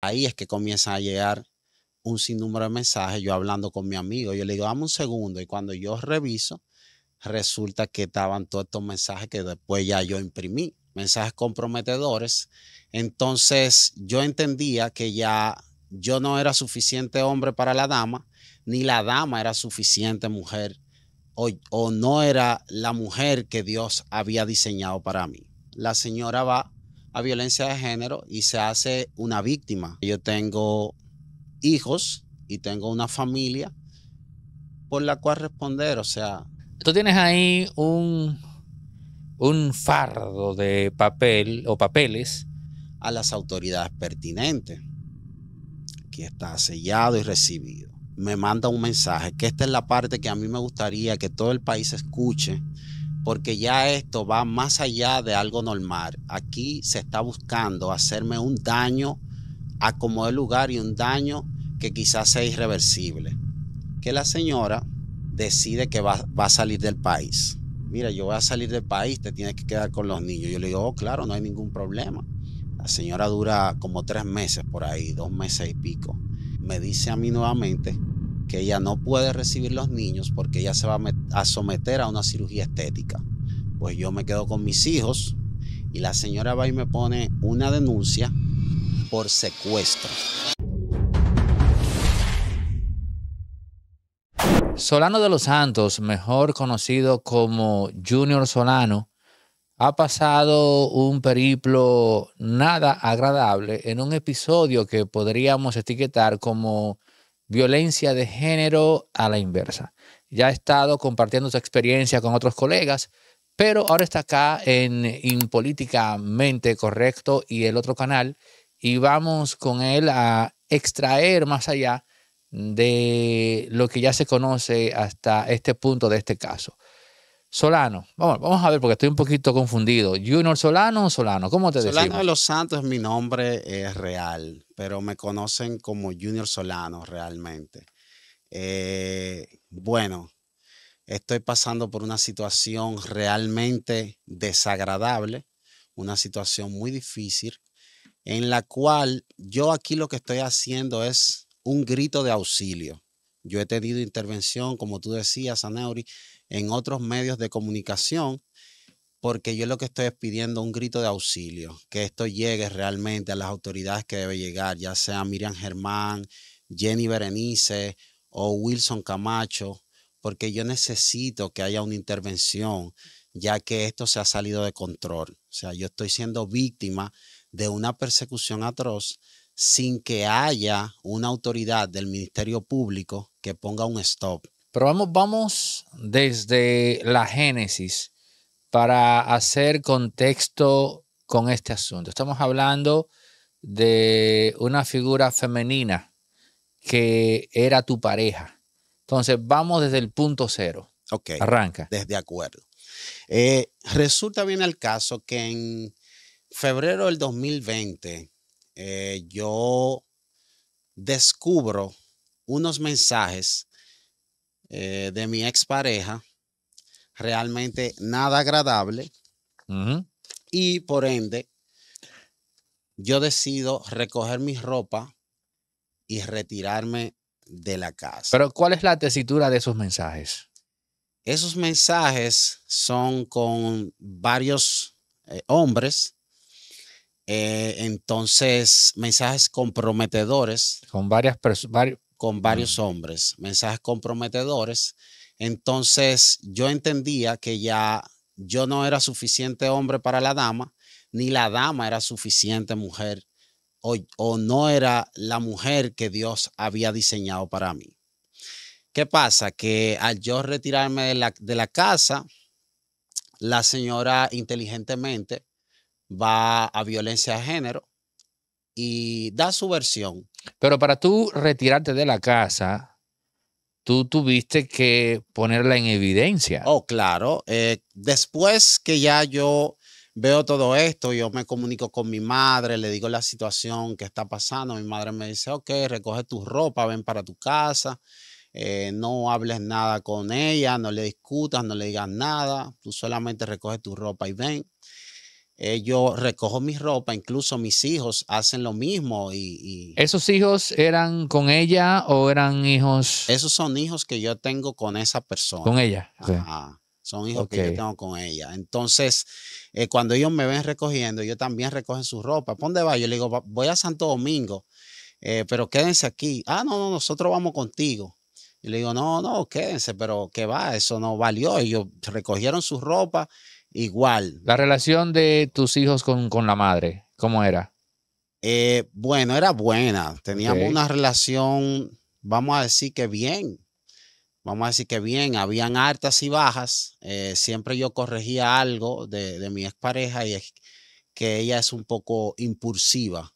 ahí es que comienzan a llegar un sinnúmero de mensajes, yo hablando con mi amigo, yo le digo, dame un segundo, y cuando yo reviso, resulta que estaban todos estos mensajes que después ya yo imprimí, mensajes comprometedores. Entonces yo entendía que ya yo no era suficiente hombre para la dama, ni la dama era suficiente mujer, o no era la mujer que Dios había diseñado para mí. La señora va a violencia de género y se hace una víctima. Yo tengo hijos y tengo una familia por la cual responder, o sea... Tú tienes ahí un, un fardo de papel o papeles. A las autoridades pertinentes. que está sellado y recibido. Me manda un mensaje, que esta es la parte que a mí me gustaría que todo el país escuche porque ya esto va más allá de algo normal. Aquí se está buscando hacerme un daño a como el lugar y un daño que quizás sea irreversible. Que la señora decide que va, a salir del país. Mira, yo voy a salir del país, te tienes que quedar con los niños. Yo le digo, oh, claro, no hay ningún problema. La señora dura como tres meses por ahí, dos meses y pico. Me dice a mí nuevamente que ella no puede recibir los niños porque ella se va a, someter a una cirugía estética. Pues yo me quedo con mis hijos y la señora va y me pone una denuncia por secuestro. Solano de los Santos, mejor conocido como Junior Solano, ha pasado un periplo nada agradable en un episodio que podríamos etiquetar como violencia de género a la inversa. Ya ha estado compartiendo su experiencia con otros colegas, pero ahora está acá en, Impolíticamente Correcto y el otro canal y vamos con él a extraer más allá de lo que ya se conoce hasta este punto de este caso. Solano. Vamos, vamos a ver porque estoy un poquito confundido. Junior Solano o Solano, ¿cómo te decimos? Solano de los Santos es mi nombre es real, pero me conocen como Junior Solano realmente. Eh, bueno, estoy pasando por una situación realmente desagradable, una situación muy difícil, en la cual yo aquí lo que estoy haciendo es un grito de auxilio. Yo he tenido intervención, como tú decías, Anauri, en otros medios de comunicación, porque yo lo que estoy es pidiendo un grito de auxilio, que esto llegue realmente a las autoridades que debe llegar, ya sea Miriam Germán, Jenny Berenice o Wilson Camacho, porque yo necesito que haya una intervención, ya que esto se ha salido de control. O sea, yo estoy siendo víctima de una persecución atroz sin que haya una autoridad del Ministerio Público que ponga un stop. Pero vamos, desde la Génesis para hacer contexto con este asunto. Estamos hablando de una figura femenina que era tu pareja. Entonces, vamos desde el punto cero. Ok. Arranca. Desde acuerdo. Eh, resulta bien el caso que en febrero del 2020 eh, yo descubro unos mensajes eh, de mi expareja, realmente nada agradable. Y por ende, yo decido recoger mi ropa y retirarme de la casa. Pero ¿cuál es la tesitura de esos mensajes? Esos mensajes son con varios eh, hombres. Eh, entonces, mensajes comprometedores. Con varias personas, con varios hombres, mensajes comprometedores. Entonces yo entendía que ya yo no era suficiente hombre para la dama, ni la dama era suficiente mujer o, o, no era la mujer que Dios había diseñado para mí. ¿Qué pasa? Que al yo retirarme de la casa, la señora inteligentemente va a violencia de género y da su versión. Pero para tú retirarte de la casa, tú tuviste que ponerla en evidencia. Oh, claro. Eh, después que ya yo veo todo esto, yo me comunico con mi madre, le digo la situación que está pasando. Mi madre me dice, ok, recoge tu ropa, ven para tu casa. Eh, no hables nada con ella, no le discutas, no le digas nada, tú solamente recoge tu ropa y ven. Eh, yo recojo mi ropa, incluso mis hijos hacen lo mismo. Y, ¿Esos hijos eran con ella o eran hijos? Esos son hijos que yo tengo con esa persona. Con ella. Son hijos que yo tengo con ella. Entonces, eh, cuando ellos me ven recogiendo, yo también recogen su ropa. ¿Pon de va? Yo le digo, voy a Santo Domingo, eh, pero quédense aquí. Ah, no, no, nosotros vamos contigo. Y le digo, no, no, quédense, pero ¿qué va, eso no valió. Ellos recogieron su ropa igual. La relación de tus hijos con, la madre, ¿cómo era? Eh, bueno, era buena. Teníamos una relación, vamos a decir que bien. Vamos a decir que bien, habían altas y bajas. Eh, siempre yo corregía algo de, de mi expareja y es que ella es un poco impulsiva.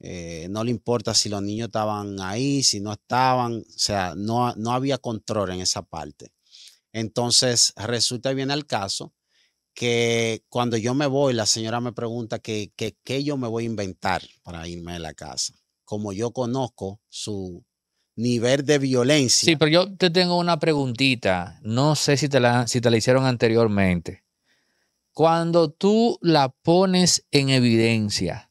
Eh, no le importa si los niños estaban ahí, si no estaban, o sea, no, no había control en esa parte. Entonces, resulta bien el caso que cuando yo me voy, la señora me pregunta que, yo me voy a inventar para irme de la casa. Como yo conozco su nivel de violencia. Sí, pero yo te tengo una preguntita. No sé si te la, si la hicieron anteriormente. Cuando tú la pones en evidencia,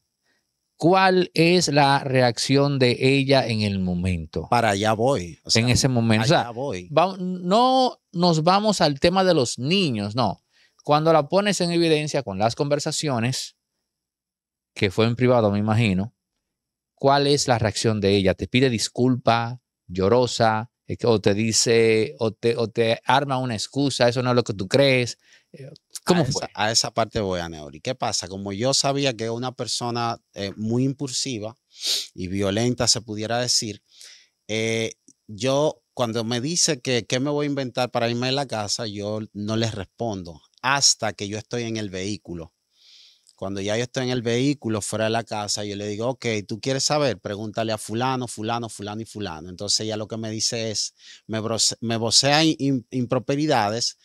¿cuál es la reacción de ella en el momento? Para allá voy. en ese momento. Allá voy. no nos vamos al tema de los niños, no cuando la pones en evidencia con las conversaciones, que fue en privado, me imagino, ¿cuál es la reacción de ella? ¿Te pide disculpa, llorosa, eh, o te dice, o te, arma una excusa, eso no es lo que tú crees? Eh, ¿Cómo fue? a esa parte voy, ¿Y ¿Qué pasa? Como yo sabía que una persona eh, muy impulsiva y violenta, se pudiera decir, yo cuando me dice que qué me voy a inventar para irme a la casa, yo no les respondo hasta que yo estoy en el vehículo. Cuando ya yo estoy en el vehículo, fuera de la casa, yo le digo, ok, tú quieres saber, pregúntale a fulano, fulano, fulano y fulano. Entonces ella lo que me dice es, me, me vocea improperidades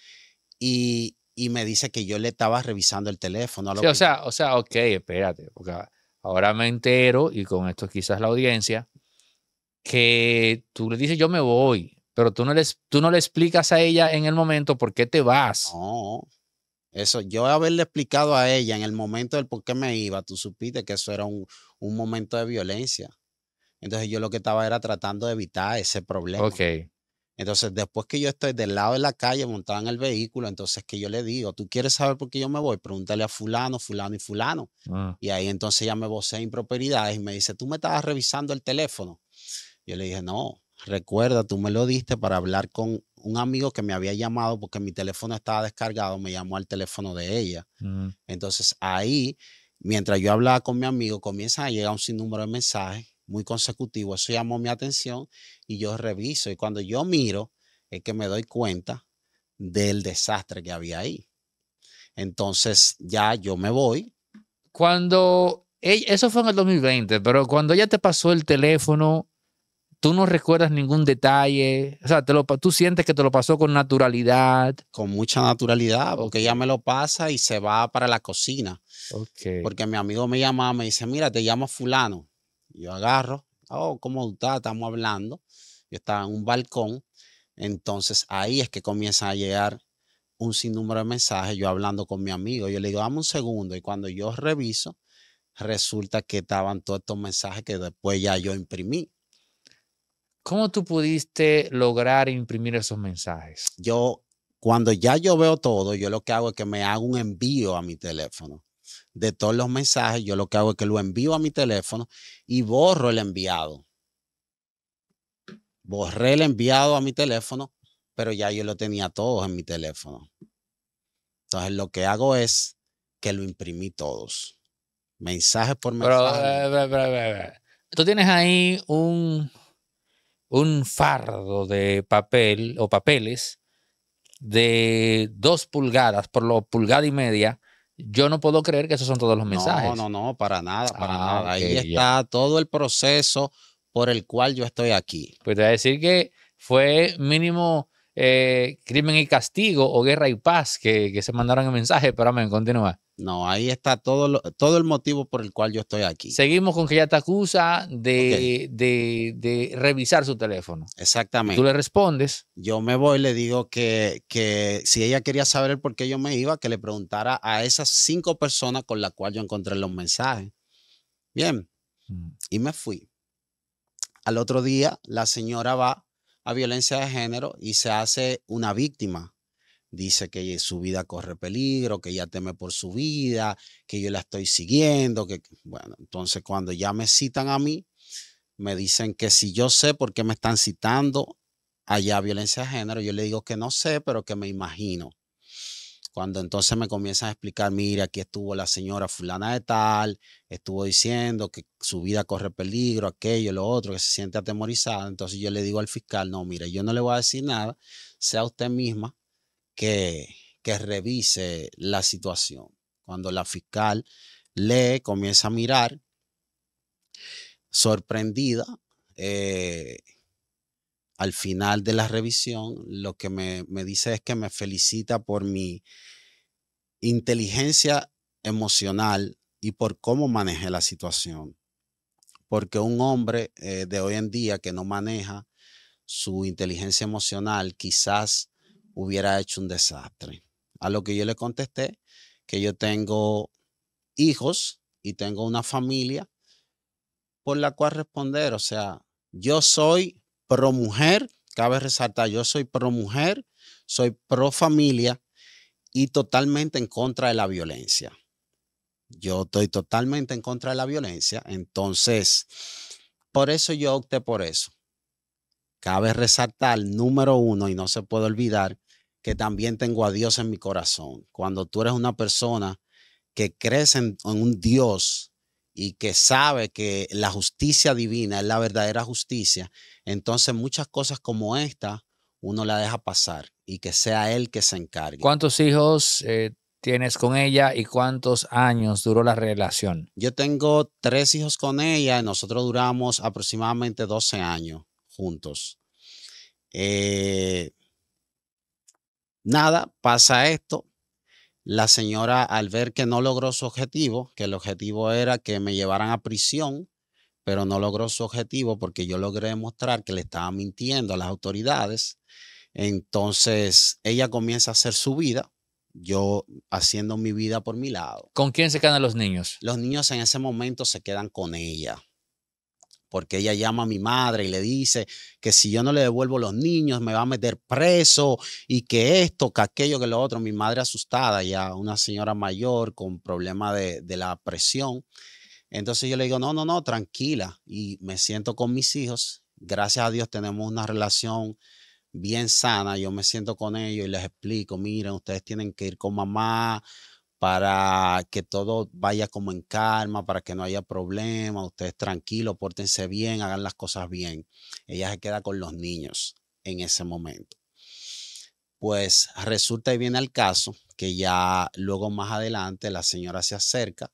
y, y, me dice que yo le estaba revisando el teléfono. o, sea, o sea, ok, espérate, porque ahora me entero y con esto quizás la audiencia, que tú le dices, yo me voy, pero tú no, le, tú no le explicas a ella en el momento por qué te vas. No. Eso, yo haberle explicado a ella en el momento del por qué me iba, tú supiste que eso era un, momento de violencia. Entonces yo lo que estaba era tratando de evitar ese problema. Ok. Entonces después que yo estoy del lado de la calle montado en el vehículo, entonces que yo le digo, tú quieres saber por qué yo me voy, pregúntale a fulano, fulano y fulano. Ah. Y ahí entonces ya me vocé improperidades y me dice, tú me estabas revisando el teléfono. Yo le dije, no, recuerda, tú me lo diste para hablar con un amigo que me había llamado porque mi teléfono estaba descargado, me llamó al teléfono de ella. Mm. Entonces ahí, mientras yo hablaba con mi amigo, comienzan a llegar un sinnúmero de mensajes muy consecutivos. Eso llamó mi atención y yo reviso. Y cuando yo miro, es que me doy cuenta del desastre que había ahí. Entonces ya yo me voy. Cuando, e, eso fue en el 2020, pero cuando ella te pasó el teléfono, tú no recuerdas ningún detalle, o sea, te lo, tú sientes que te lo pasó con naturalidad. Con mucha naturalidad, porque ella me lo pasa y se va para la cocina. Porque mi amigo me llama, me dice, mira, te llamo fulano. Yo agarro, oh, ¿cómo está? Estamos hablando. Yo estaba en un balcón. Entonces ahí es que comienza a llegar un sinnúmero de mensajes, yo hablando con mi amigo, yo le digo, dame un segundo, y cuando yo reviso, resulta que estaban todos estos mensajes que después ya yo imprimí. ¿Cómo tú pudiste lograr imprimir esos mensajes? Yo, cuando ya yo veo todo, yo lo que hago es que me hago un envío a mi teléfono. De todos los mensajes, yo lo que hago es que lo envío a mi teléfono y borro el enviado. Borré el enviado a mi teléfono, pero ya yo lo tenía todos en mi teléfono. Entonces, lo que hago es que lo imprimí todos. Mensajes por mensaje. Pero, eh, Tú tienes ahí un un fardo de papel o papeles de dos pulgadas, por lo pulgada y media, yo no puedo creer que esos son todos los mensajes. No, no, no, para nada, para ah, nada. Ahí está todo el proceso por el cual yo estoy aquí. Pues te voy a decir que fue mínimo eh, crimen y castigo o guerra y paz que, se mandaron el mensaje, pero amén, continúa. No, ahí está todo, todo el motivo por el cual yo estoy aquí. Seguimos con que ella te acusa de, revisar su teléfono. Exactamente. Tú le respondes. Yo me voy, y le digo que, que si ella quería saber por qué yo me iba, que le preguntara a esas cinco personas con las cuales yo encontré los mensajes. Bien, mm. y me fui. Al otro día, la señora va a violencia de género y se hace una víctima dice que su vida corre peligro, que ella teme por su vida, que yo la estoy siguiendo, que bueno, entonces cuando ya me citan a mí, me dicen que si yo sé por qué me están citando allá violencia de género, yo le digo que no sé, pero que me imagino. Cuando entonces me comienzan a explicar, mire, aquí estuvo la señora fulana de tal, estuvo diciendo que su vida corre peligro, aquello, lo otro, que se siente atemorizada. Entonces yo le digo al fiscal, no, mire, yo no le voy a decir nada, sea usted misma que, revise la situación. Cuando la fiscal lee, comienza a mirar, sorprendida, eh, al final de la revisión, lo que me, dice es que me felicita por mi inteligencia emocional y por cómo manejé la situación. Porque un hombre eh, de hoy en día que no maneja su inteligencia emocional quizás hubiera hecho un desastre. A lo que yo le contesté que yo tengo hijos y tengo una familia por la cual responder. O sea, yo soy pro mujer, cabe resaltar, yo soy pro mujer, soy pro familia y totalmente en contra de la violencia. Yo estoy totalmente en contra de la violencia, entonces, por eso yo opté por eso. Cabe resaltar, número uno, y no se puede olvidar, que también tengo a Dios en mi corazón. Cuando tú eres una persona que crees en, un Dios y que sabe que la justicia divina es la verdadera justicia, entonces muchas cosas como esta uno la deja pasar y que sea él que se encargue. ¿Cuántos hijos eh, tienes con ella y cuántos años duró la relación? Yo tengo tres hijos con ella y nosotros duramos aproximadamente 12 años juntos. Eh, Nada, pasa esto. La señora, al ver que no logró su objetivo, que el objetivo era que me llevaran a prisión, pero no logró su objetivo porque yo logré demostrar que le estaba mintiendo a las autoridades. Entonces, ella comienza a hacer su vida, yo haciendo mi vida por mi lado. ¿Con quién se quedan los niños? Los niños en ese momento se quedan con ella porque ella llama a mi madre y le dice que si yo no le devuelvo los niños me va a meter preso y que esto, que aquello, que lo otro. Mi madre asustada, ya una señora mayor con problema de, de la presión. Entonces yo le digo, no, no, no, tranquila. Y me siento con mis hijos. Gracias a Dios tenemos una relación bien sana. Yo me siento con ellos y les explico, miren, ustedes tienen que ir con mamá para que todo vaya como en calma, para que no haya problemas, ustedes tranquilos, pórtense bien, hagan las cosas bien. Ella se queda con los niños en ese momento. Pues resulta y viene al caso que ya luego más adelante la señora se acerca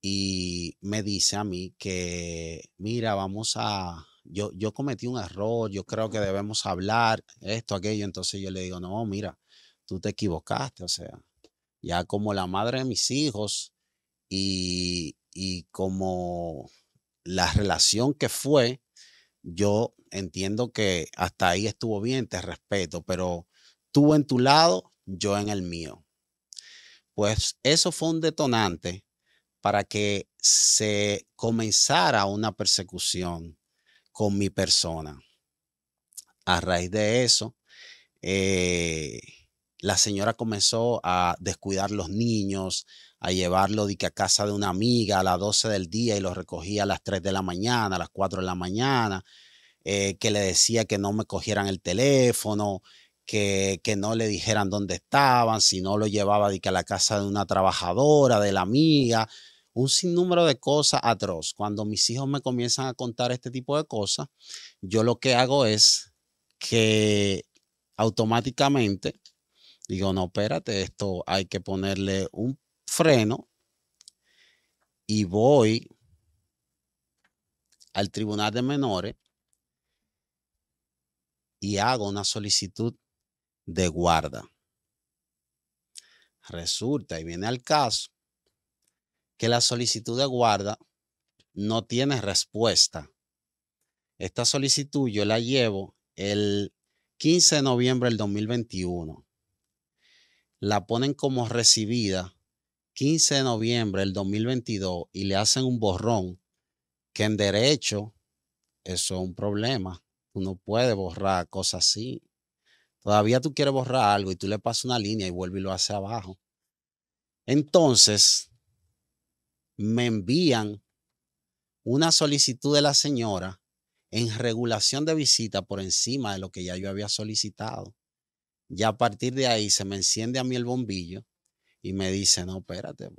y me dice a mí que, mira, vamos a, yo, yo cometí un error, yo creo que debemos hablar esto, aquello. Entonces yo le digo, no, mira, tú te equivocaste, o sea, ya como la madre de mis hijos y, y como la relación que fue, yo entiendo que hasta ahí estuvo bien, te respeto, pero tú en tu lado, yo en el mío. Pues eso fue un detonante para que se comenzara una persecución con mi persona. A raíz de eso, eh, la señora comenzó a descuidar los niños, a llevarlo de que a casa de una amiga a las 12 del día y lo recogía a las 3 de la mañana, a las 4 de la mañana, eh, que le decía que no me cogieran el teléfono, que, que, no le dijeran dónde estaban, si no lo llevaba de que a la casa de una trabajadora, de la amiga, un sinnúmero de cosas atroz. Cuando mis hijos me comienzan a contar este tipo de cosas, yo lo que hago es que automáticamente Digo, no, espérate, esto hay que ponerle un freno y voy al Tribunal de Menores y hago una solicitud de guarda. Resulta y viene al caso que la solicitud de guarda no tiene respuesta. Esta solicitud yo la llevo el 15 de noviembre del 2021 la ponen como recibida 15 de noviembre del 2022 y le hacen un borrón, que en derecho eso es un problema. Tú no puedes borrar cosas así. Todavía tú quieres borrar algo y tú le pasas una línea y vuelve y lo hace abajo. Entonces, me envían una solicitud de la señora en regulación de visita por encima de lo que ya yo había solicitado. Ya a partir de ahí se me enciende a mí el bombillo y me dice, no, espérate,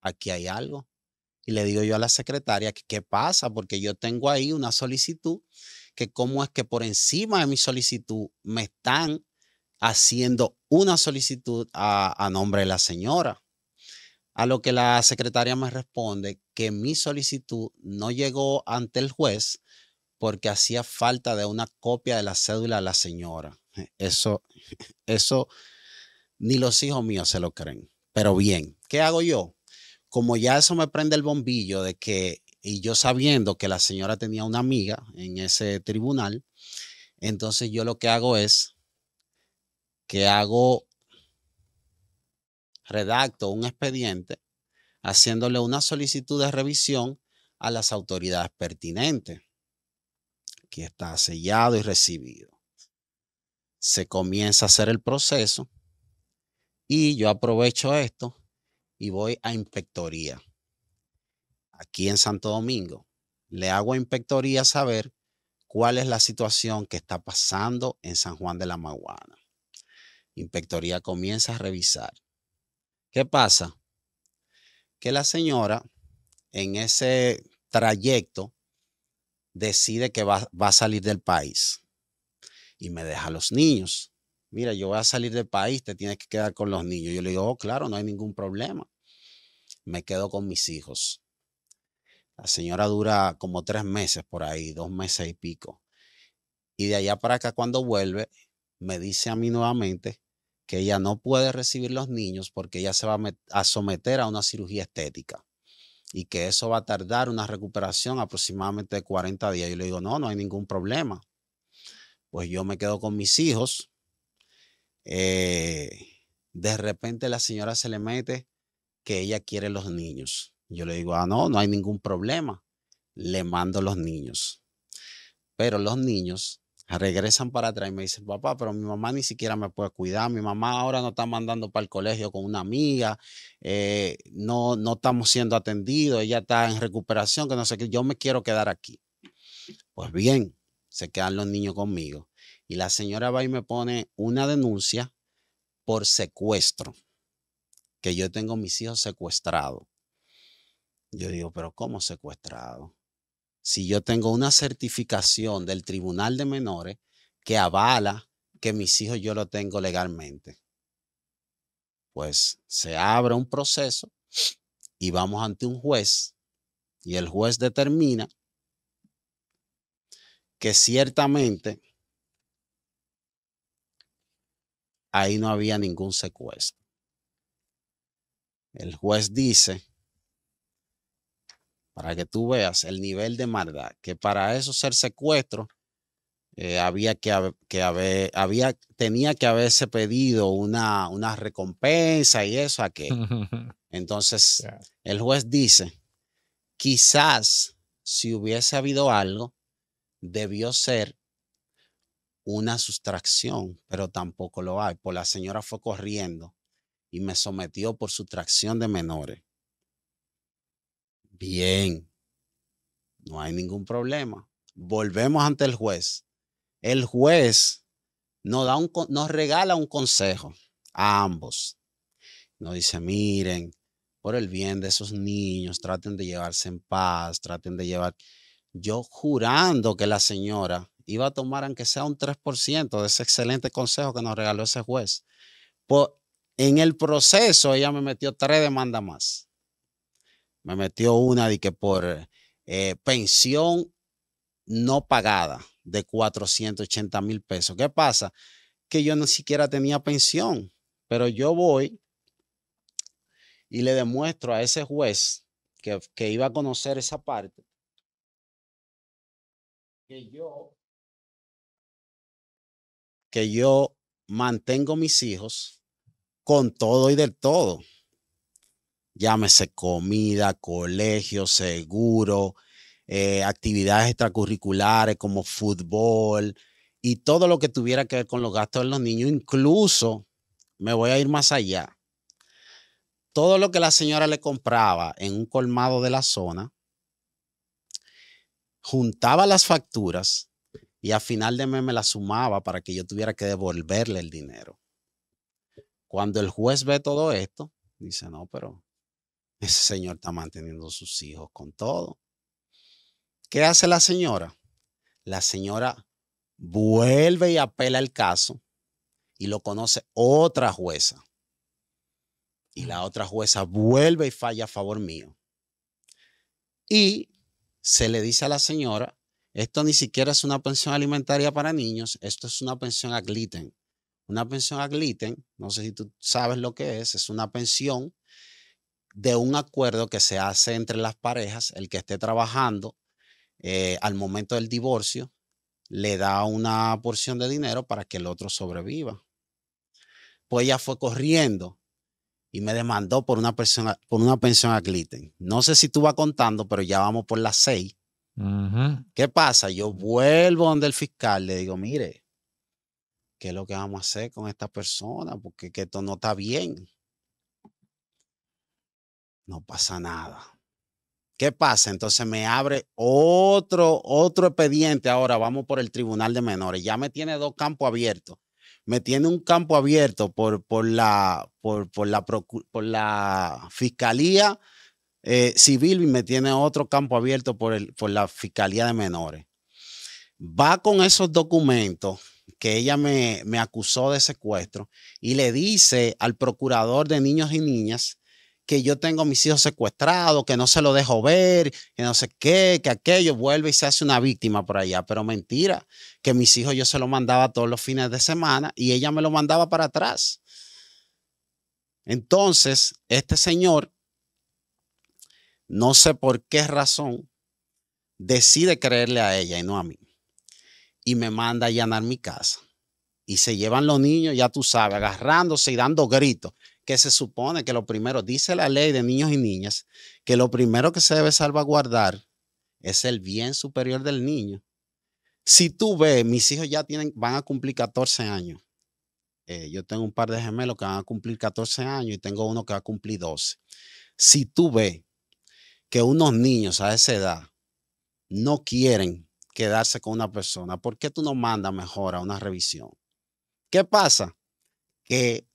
aquí hay algo. Y le digo yo a la secretaria, ¿qué pasa? Porque yo tengo ahí una solicitud que cómo es que por encima de mi solicitud me están haciendo una solicitud a, a nombre de la señora. A lo que la secretaria me responde que mi solicitud no llegó ante el juez porque hacía falta de una copia de la cédula de la señora. Eso, eso ni los hijos míos se lo creen. Pero bien, ¿qué hago yo? Como ya eso me prende el bombillo de que, y yo sabiendo que la señora tenía una amiga en ese tribunal, entonces yo lo que hago es que hago, redacto un expediente haciéndole una solicitud de revisión a las autoridades pertinentes. que está sellado y recibido se comienza a hacer el proceso y yo aprovecho esto y voy a inspectoría. Aquí en Santo Domingo, le hago a inspectoría saber cuál es la situación que está pasando en San Juan de la Maguana. Inspectoría comienza a revisar. ¿Qué pasa? Que la señora en ese trayecto decide que va, va a salir del país y me deja los niños. Mira, yo voy a salir del país, te tienes que quedar con los niños. Yo le digo, oh, claro, no hay ningún problema. Me quedo con mis hijos. La señora dura como tres meses por ahí, dos meses y pico. Y de allá para acá, cuando vuelve, me dice a mí nuevamente que ella no puede recibir los niños porque ella se va a someter a una cirugía estética y que eso va a tardar una recuperación aproximadamente de 40 días. Yo le digo, no, no hay ningún problema pues yo me quedo con mis hijos. Eh, de repente la señora se le mete que ella quiere los niños. Yo le digo, ah, no, no hay ningún problema. Le mando los niños. Pero los niños regresan para atrás y me dicen, papá, pero mi mamá ni siquiera me puede cuidar, mi mamá ahora no está mandando para el colegio con una amiga, eh, no, no estamos siendo atendidos, ella está en recuperación, que no sé qué, yo me quiero quedar aquí. Pues bien, se quedan los niños conmigo. Y la señora va y me pone una denuncia por secuestro, que yo tengo mis hijos secuestrados. Yo digo, pero ¿cómo secuestrado? Si yo tengo una certificación del Tribunal de Menores que avala que mis hijos yo lo tengo legalmente. Pues se abre un proceso y vamos ante un juez y el juez determina que ciertamente ahí no había ningún secuestro. El juez dice, para que tú veas el nivel de maldad, que para eso ser secuestro eh, había que, que haber, había, tenía que haberse pedido una, una recompensa y eso a qué. Entonces, el juez dice, quizás si hubiese habido algo, debió ser una sustracción, pero tampoco lo hay, Por pues la señora fue corriendo y me sometió por sustracción de menores. Bien, no hay ningún problema. Volvemos ante el juez. El juez nos, da un, nos regala un consejo a ambos. Nos dice, miren, por el bien de esos niños, traten de llevarse en paz, traten de llevar yo jurando que la señora iba a tomar aunque sea un 3% de ese excelente consejo que nos regaló ese juez. en el proceso ella me metió tres demandas más. Me metió una de que por eh, pensión no pagada de 480 mil pesos. ¿Qué pasa? Que yo ni siquiera tenía pensión, pero yo voy y le demuestro a ese juez que iba a conocer esa parte que yo, que yo mantengo mis hijos con todo y del todo. Llámese comida, colegio, seguro, eh, actividades extracurriculares como fútbol y todo lo que tuviera que ver con los gastos de los niños. Incluso me voy a ir más allá. Todo lo que la señora le compraba en un colmado de la zona, juntaba las facturas y a final de mes me las sumaba para que yo tuviera que devolverle el dinero. Cuando el juez ve todo esto, dice, no, pero ese señor está manteniendo a sus hijos con todo. ¿Qué hace la señora? La señora vuelve y apela el caso y lo conoce otra jueza. Y la otra jueza vuelve y falla a favor mío. Y se le dice a la señora, esto ni siquiera es una pensión alimentaria para niños, esto es una pensión a Una pensión a no sé si tú sabes lo que es, es una pensión de un acuerdo que se hace entre las parejas, el que esté trabajando eh, al momento del divorcio le da una porción de dinero para que el otro sobreviva. Pues ella fue corriendo y me demandó por una, persona, por una pensión a Clinton No sé si tú vas contando, pero ya vamos por las seis. ¿Qué pasa? Yo vuelvo donde el fiscal, le digo, mire, ¿qué es lo que vamos a hacer con esta persona? Porque que esto no está bien. No pasa nada. ¿Qué pasa? Entonces me abre otro, otro expediente. Ahora vamos por el Tribunal de Menores. Ya me tiene dos campos abiertos me tiene un campo abierto por, por, la, por, la, Fiscalía eh, Civil y me tiene otro campo abierto por, el, por la Fiscalía de Menores. Va con esos documentos que ella me, me acusó de secuestro y le dice al procurador de niños y niñas que yo tengo a mis hijos secuestrados, que no se lo dejo ver, que no sé qué, que aquello vuelve y se hace una víctima por allá. Pero mentira, que mis hijos yo se lo mandaba todos los fines de semana y ella me lo mandaba para atrás. Entonces, este señor, no sé por qué razón, decide creerle a ella y no a mí. Y me manda a llenar mi casa. Y se llevan los niños, ya tú sabes, agarrándose y dando gritos que se supone que lo primero, dice la ley de niños y niñas, que lo primero que se debe salvaguardar es el bien superior del niño. Si tú ves, mis hijos ya tienen, van a cumplir 14 años. Eh, yo tengo un par de gemelos que van a cumplir 14 años y tengo uno que va a cumplir 12. Si tú ves que unos niños a esa edad no quieren quedarse con una persona, ¿por qué tú no mandas mejor a una revisión? ¿Qué pasa? Que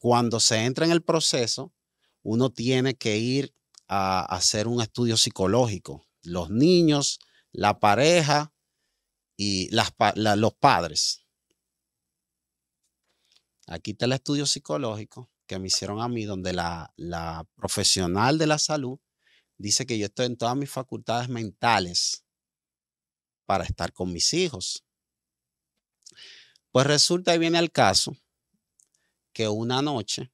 cuando se entra en el proceso, uno tiene que ir a hacer un estudio psicológico. Los niños, la pareja y los padres. Aquí está el estudio psicológico que me hicieron a mí, donde la, profesional de la salud dice que yo estoy en todas mis facultades mentales para estar con mis hijos. Pues resulta y viene al caso una noche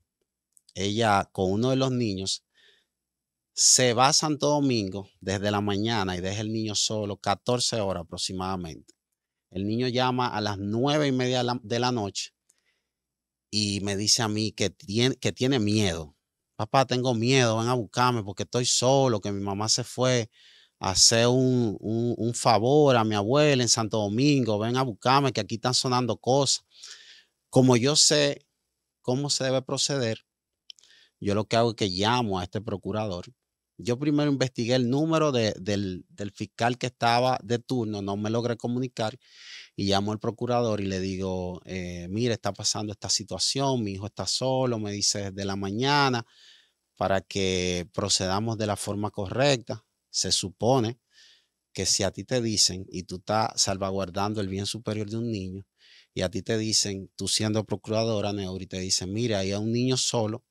ella con uno de los niños se va a Santo Domingo desde la mañana y deja el niño solo 14 horas aproximadamente. El niño llama a las nueve y media de la noche y me dice a mí que tiene, que tiene miedo. Papá, tengo miedo, ven a buscarme porque estoy solo, que mi mamá se fue a hacer un, un favor a mi abuela en Santo Domingo, ven a buscarme, que aquí están sonando cosas. Como yo sé cómo se debe proceder, yo lo que hago es que llamo a este procurador. Yo primero investigué el número del, fiscal que estaba de turno, no me logré comunicar y llamo al procurador y le digo, eh, mire, está pasando esta situación, mi hijo está solo, me dice desde la mañana, para que procedamos de la forma correcta. Se supone que si a ti te dicen y tú estás salvaguardando el bien superior de un niño, y a ti te dicen, tú siendo procuradora, Neuri, te dicen, mira, hay a un niño solo,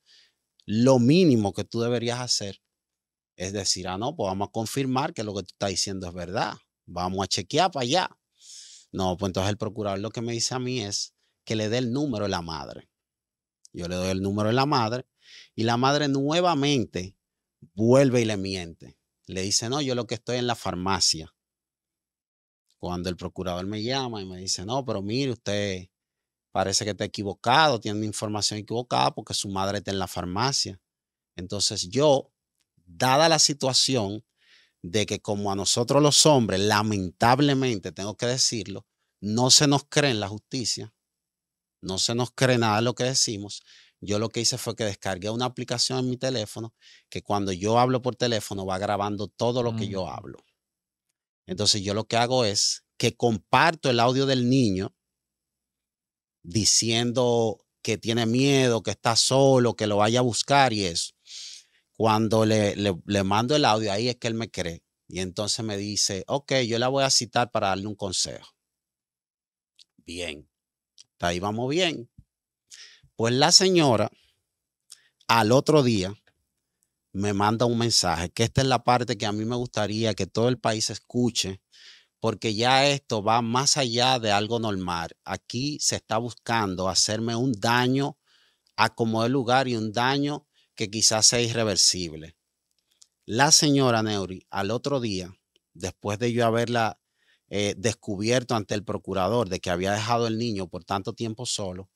lo mínimo que tú deberías hacer es decir, ah, no, pues vamos a confirmar que lo que tú estás diciendo es verdad, vamos a chequear para allá. No, pues entonces el procurador lo que me dice a mí es que le dé el número a la madre. Yo le doy el número de la madre y la madre nuevamente vuelve y le miente. Le dice, no, yo lo que estoy en la farmacia. Cuando el procurador me llama y me dice, no, pero mire, usted parece que está equivocado, tiene información equivocada porque su madre está en la farmacia. Entonces yo, dada la situación de que como a nosotros los hombres, lamentablemente, tengo que decirlo, no se nos cree en la justicia, no se nos cree nada de lo que decimos. Yo lo que hice fue que descargué una aplicación en mi teléfono que cuando yo hablo por teléfono va grabando todo lo que ah, yo hablo. Entonces yo lo que hago es que comparto el audio del niño diciendo que tiene miedo, que está solo, que lo vaya a buscar y eso. Cuando le, mando el audio, ahí es que él me cree. Y entonces me dice, ok, yo la voy a citar para darle un consejo. Bien, ahí vamos bien. Pues la señora al otro día me manda un mensaje, que esta es la parte que a mí me gustaría que todo el país escuche, porque ya esto va más allá de algo normal. Aquí se está buscando hacerme un daño a como el lugar y un daño que quizás sea irreversible. La señora Neuri, al otro día, después de yo haberla eh, descubierto ante el procurador de que había dejado el niño por tanto tiempo solo,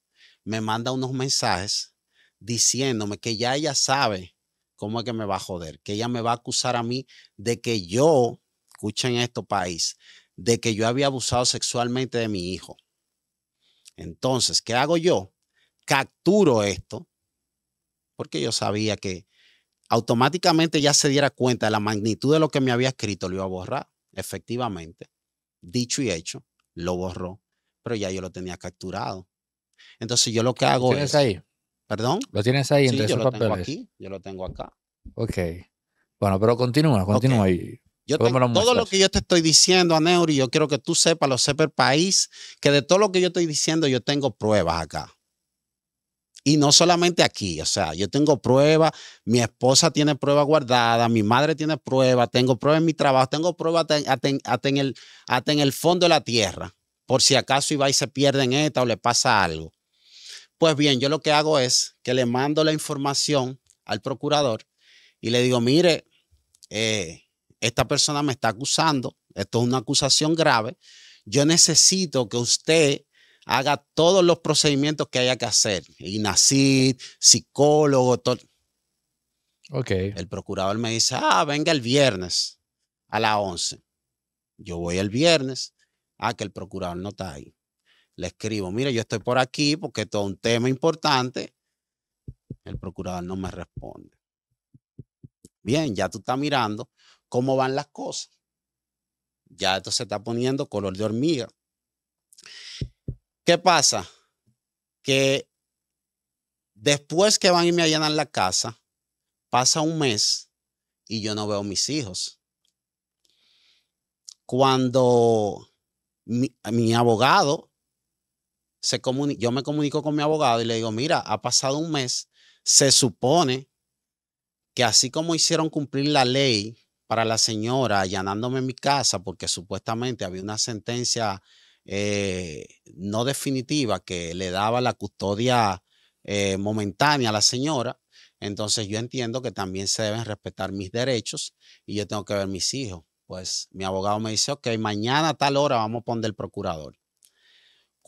me manda unos mensajes diciéndome que ya ella sabe ¿Cómo es que me va a joder? Que ella me va a acusar a mí de que yo, escuchen esto país, de que yo había abusado sexualmente de mi hijo. Entonces, ¿qué hago yo? Capturo esto, porque yo sabía que automáticamente ya se diera cuenta de la magnitud de lo que me había escrito, lo iba a borrar. Efectivamente, dicho y hecho, lo borró, pero ya yo lo tenía capturado. Entonces yo lo que hago es... Ahí? ¿Perdón? Lo tienes ahí sí, yo lo Tengo aquí, yo lo tengo acá. Ok. Bueno, pero continúa, continúa ahí. Yo todo lo que yo te estoy diciendo, Aneuri, yo quiero que tú sepas, lo sepa el país, que de todo lo que yo estoy diciendo, yo tengo pruebas acá. Y no solamente aquí, o sea, yo tengo pruebas, mi esposa tiene pruebas guardadas, mi madre tiene pruebas, tengo pruebas en mi trabajo, tengo pruebas hasta, en el, el fondo de la tierra, por si acaso iba y se pierden esta o le pasa algo. Pues bien, yo lo que hago es que le mando la información al procurador y le digo, mire, eh, esta persona me está acusando, esto es una acusación grave, yo necesito que usted haga todos los procedimientos que haya que hacer, INACID, psicólogo, todo. Ok. El procurador me dice, ah, venga el viernes a las 11. Yo voy el viernes, a ah, que el procurador no está ahí le escribo, mire, yo estoy por aquí porque esto es un tema importante. El procurador no me responde. Bien, ya tú estás mirando cómo van las cosas. Ya esto se está poniendo color de hormiga. ¿Qué pasa? Que después que van y me allanan la casa, pasa un mes y yo no veo mis hijos. Cuando mi abogado se yo me comunico con mi abogado y le digo, mira, ha pasado un mes, se supone que así como hicieron cumplir la ley para la señora allanándome mi casa, porque supuestamente había una sentencia eh, no definitiva que le daba la custodia eh, momentánea a la señora, entonces yo entiendo que también se deben respetar mis derechos y yo tengo que ver mis hijos. Pues mi abogado me dice, ok, mañana a tal hora vamos a poner el procurador.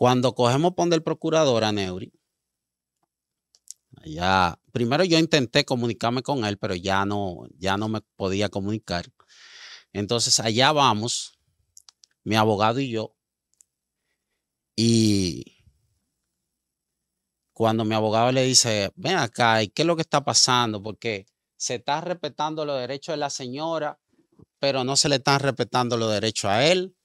Cuando cogemos poner el procurador a Neuri, ya, primero yo intenté comunicarme con él, pero ya no, ya no me podía comunicar. Entonces allá vamos, mi abogado y yo. Y cuando mi abogado le dice, ven acá, ¿y qué es lo que está pasando? Porque se está respetando los derechos de la señora, pero no se le están respetando los derechos a él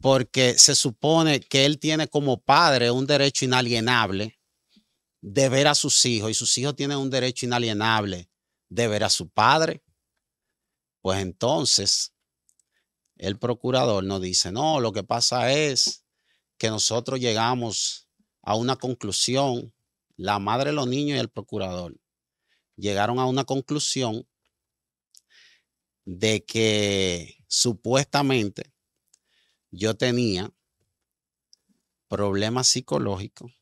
porque se supone que él tiene como padre un derecho inalienable de ver a sus hijos y sus hijos tienen un derecho inalienable de ver a su padre. Pues entonces, el procurador nos dice, no, lo que pasa es que nosotros llegamos a una conclusión, la madre, los niños y el procurador llegaron a una conclusión de que supuestamente yo tenía problemas psicológicos,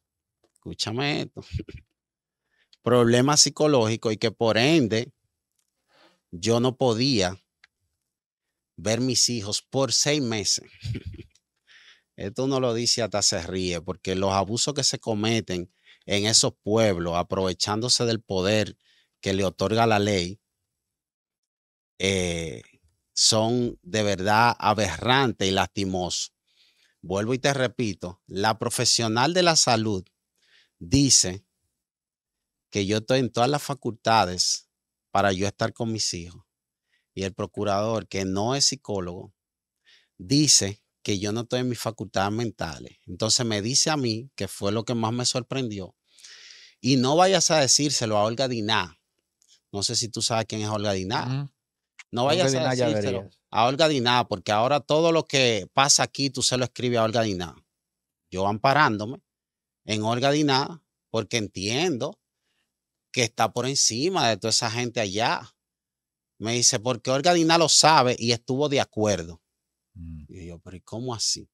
escúchame esto, problemas psicológicos y que por ende yo no podía ver mis hijos por seis meses. Esto uno lo dice hasta se ríe, porque los abusos que se cometen en esos pueblos, aprovechándose del poder que le otorga la ley, eh, son de verdad aberrante y lastimosos. Vuelvo y te repito, la profesional de la salud dice que yo estoy en todas las facultades para yo estar con mis hijos. Y el procurador, que no es psicólogo, dice que yo no estoy en mis facultades mentales. Entonces me dice a mí, que fue lo que más me sorprendió, y no vayas a decírselo a Olga Diná. No sé si tú sabes quién es Olga Diná. No vayas a decirte a Olga Diná, porque ahora todo lo que pasa aquí tú se lo escribes a Olga Diná. Yo amparándome en Olga Diná, porque entiendo que está por encima de toda esa gente allá. Me dice, porque Olga Diná lo sabe y estuvo de acuerdo. Mm. Y yo, pero ¿y cómo así?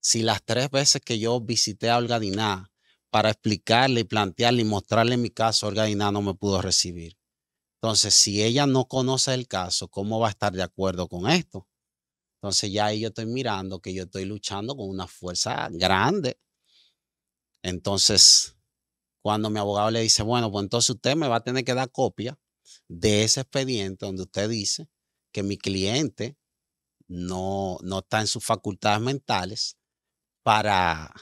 Si las tres veces que yo visité a Olga Diná para explicarle y plantearle y mostrarle mi caso, Olga Diná no me pudo recibir. Entonces, si ella no conoce el caso, ¿cómo va a estar de acuerdo con esto? Entonces ya ahí yo estoy mirando que yo estoy luchando con una fuerza grande. Entonces, cuando mi abogado le dice, bueno, pues entonces usted me va a tener que dar copia de ese expediente donde usted dice que mi cliente no, no está en sus facultades mentales para,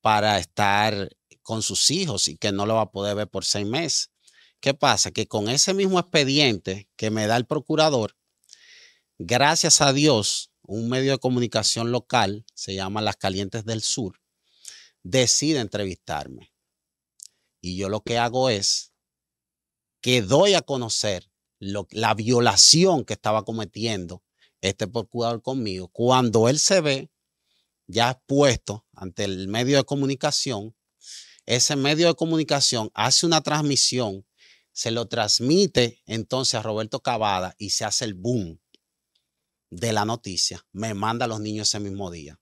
para estar con sus hijos y que no lo va a poder ver por seis meses. ¿Qué pasa? Que con ese mismo expediente que me da el procurador, gracias a Dios, un medio de comunicación local, se llama Las Calientes del Sur, decide entrevistarme. Y yo lo que hago es que doy a conocer la violación que estaba cometiendo este procurador conmigo. Cuando él se ve ya expuesto ante el medio de comunicación, ese medio de comunicación hace una transmisión se lo transmite entonces a Roberto Cavada y se hace el boom de la noticia. Me manda a los niños ese mismo día.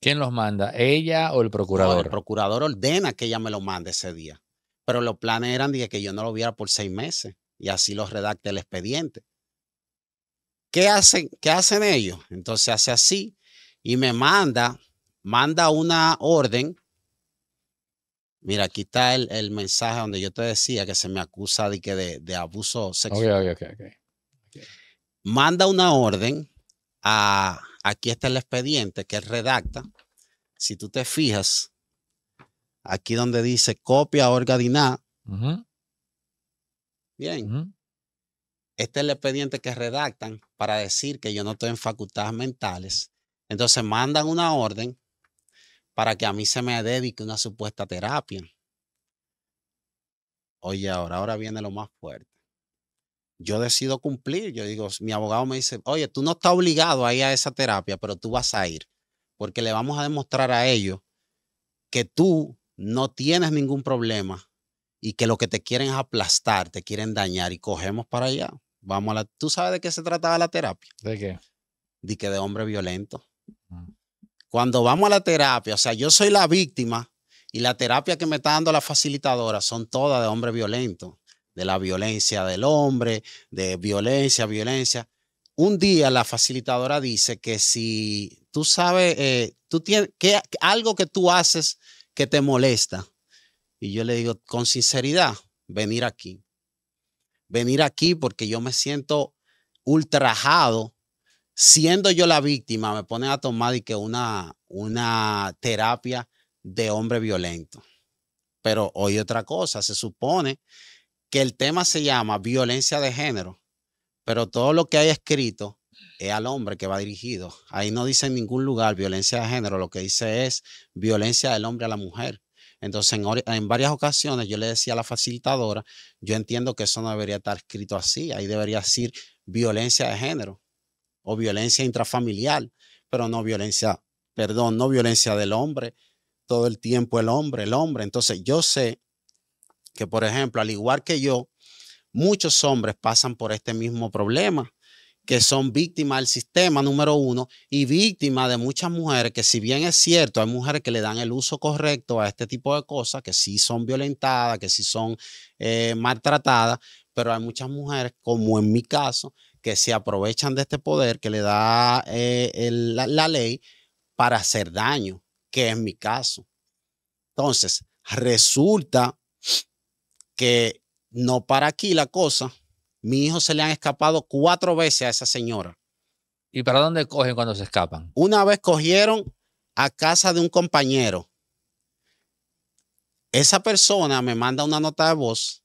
¿Quién los manda? ¿Ella o el procurador? el procurador ordena que ella me lo mande ese día. Pero los planes eran de que yo no lo viera por seis meses y así los redacta el expediente. ¿Qué hacen, qué hacen ellos? Entonces hace así y me manda, manda una orden Mira, aquí está el, mensaje donde yo te decía que se me acusa de, que de, abuso sexual. Okay, okay, okay, Manda una orden a, aquí está el expediente que redacta. Si tú te fijas, aquí donde dice copia orgadina. Bien. Este es el expediente que redactan para decir que yo no estoy en facultades mentales. Entonces mandan una orden para que a mí se me dedique una supuesta terapia. Oye, ahora, ahora viene lo más fuerte. Yo decido cumplir, yo digo, mi abogado me dice, oye, tú no estás obligado a ir a esa terapia, pero tú vas a ir, porque le vamos a demostrar a ellos que tú no tienes ningún problema y que lo que te quieren es aplastar, te quieren dañar y cogemos para allá. Vamos a la, ¿Tú sabes de qué se trataba la terapia? ¿De qué? De que de hombre violento. Cuando vamos a la terapia, o sea, yo soy la víctima y la terapia que me está dando la facilitadora son todas de hombre violento, de la violencia del hombre, de violencia, violencia. Un día la facilitadora dice que si tú sabes, eh, tú tienes que, algo que tú haces que te molesta, y yo le digo con sinceridad, venir aquí. Venir aquí porque yo me siento ultrajado siendo yo la víctima, me ponen a tomar una, una terapia de hombre violento. Pero hoy otra cosa, se supone que el tema se llama violencia de género, pero todo lo que hay escrito es al hombre que va dirigido. Ahí no dice en ningún lugar violencia de género, lo que dice es violencia del hombre a la mujer. Entonces, en, en, varias ocasiones yo le decía a la facilitadora, yo entiendo que eso no debería estar escrito así, ahí debería decir violencia de género, o violencia intrafamiliar, pero no violencia, perdón, no violencia del hombre, todo el tiempo el hombre, el hombre. Entonces yo sé que, por ejemplo, al igual que yo, muchos hombres pasan por este mismo problema, que son víctimas del sistema número uno y víctimas de muchas mujeres que si bien es cierto, hay mujeres que le dan el uso correcto a este tipo de cosas, que sí son violentadas, que sí son eh, maltratadas, pero hay muchas mujeres, como en mi caso, que se aprovechan de este poder que le da eh, la, ley para hacer daño, que es mi caso. Entonces, resulta que no para aquí la cosa. Mi hijo se le han escapado cuatro veces a esa señora. ¿Y para dónde cogen cuando se escapan? Una vez cogieron a casa de un compañero. Esa persona me manda una nota de voz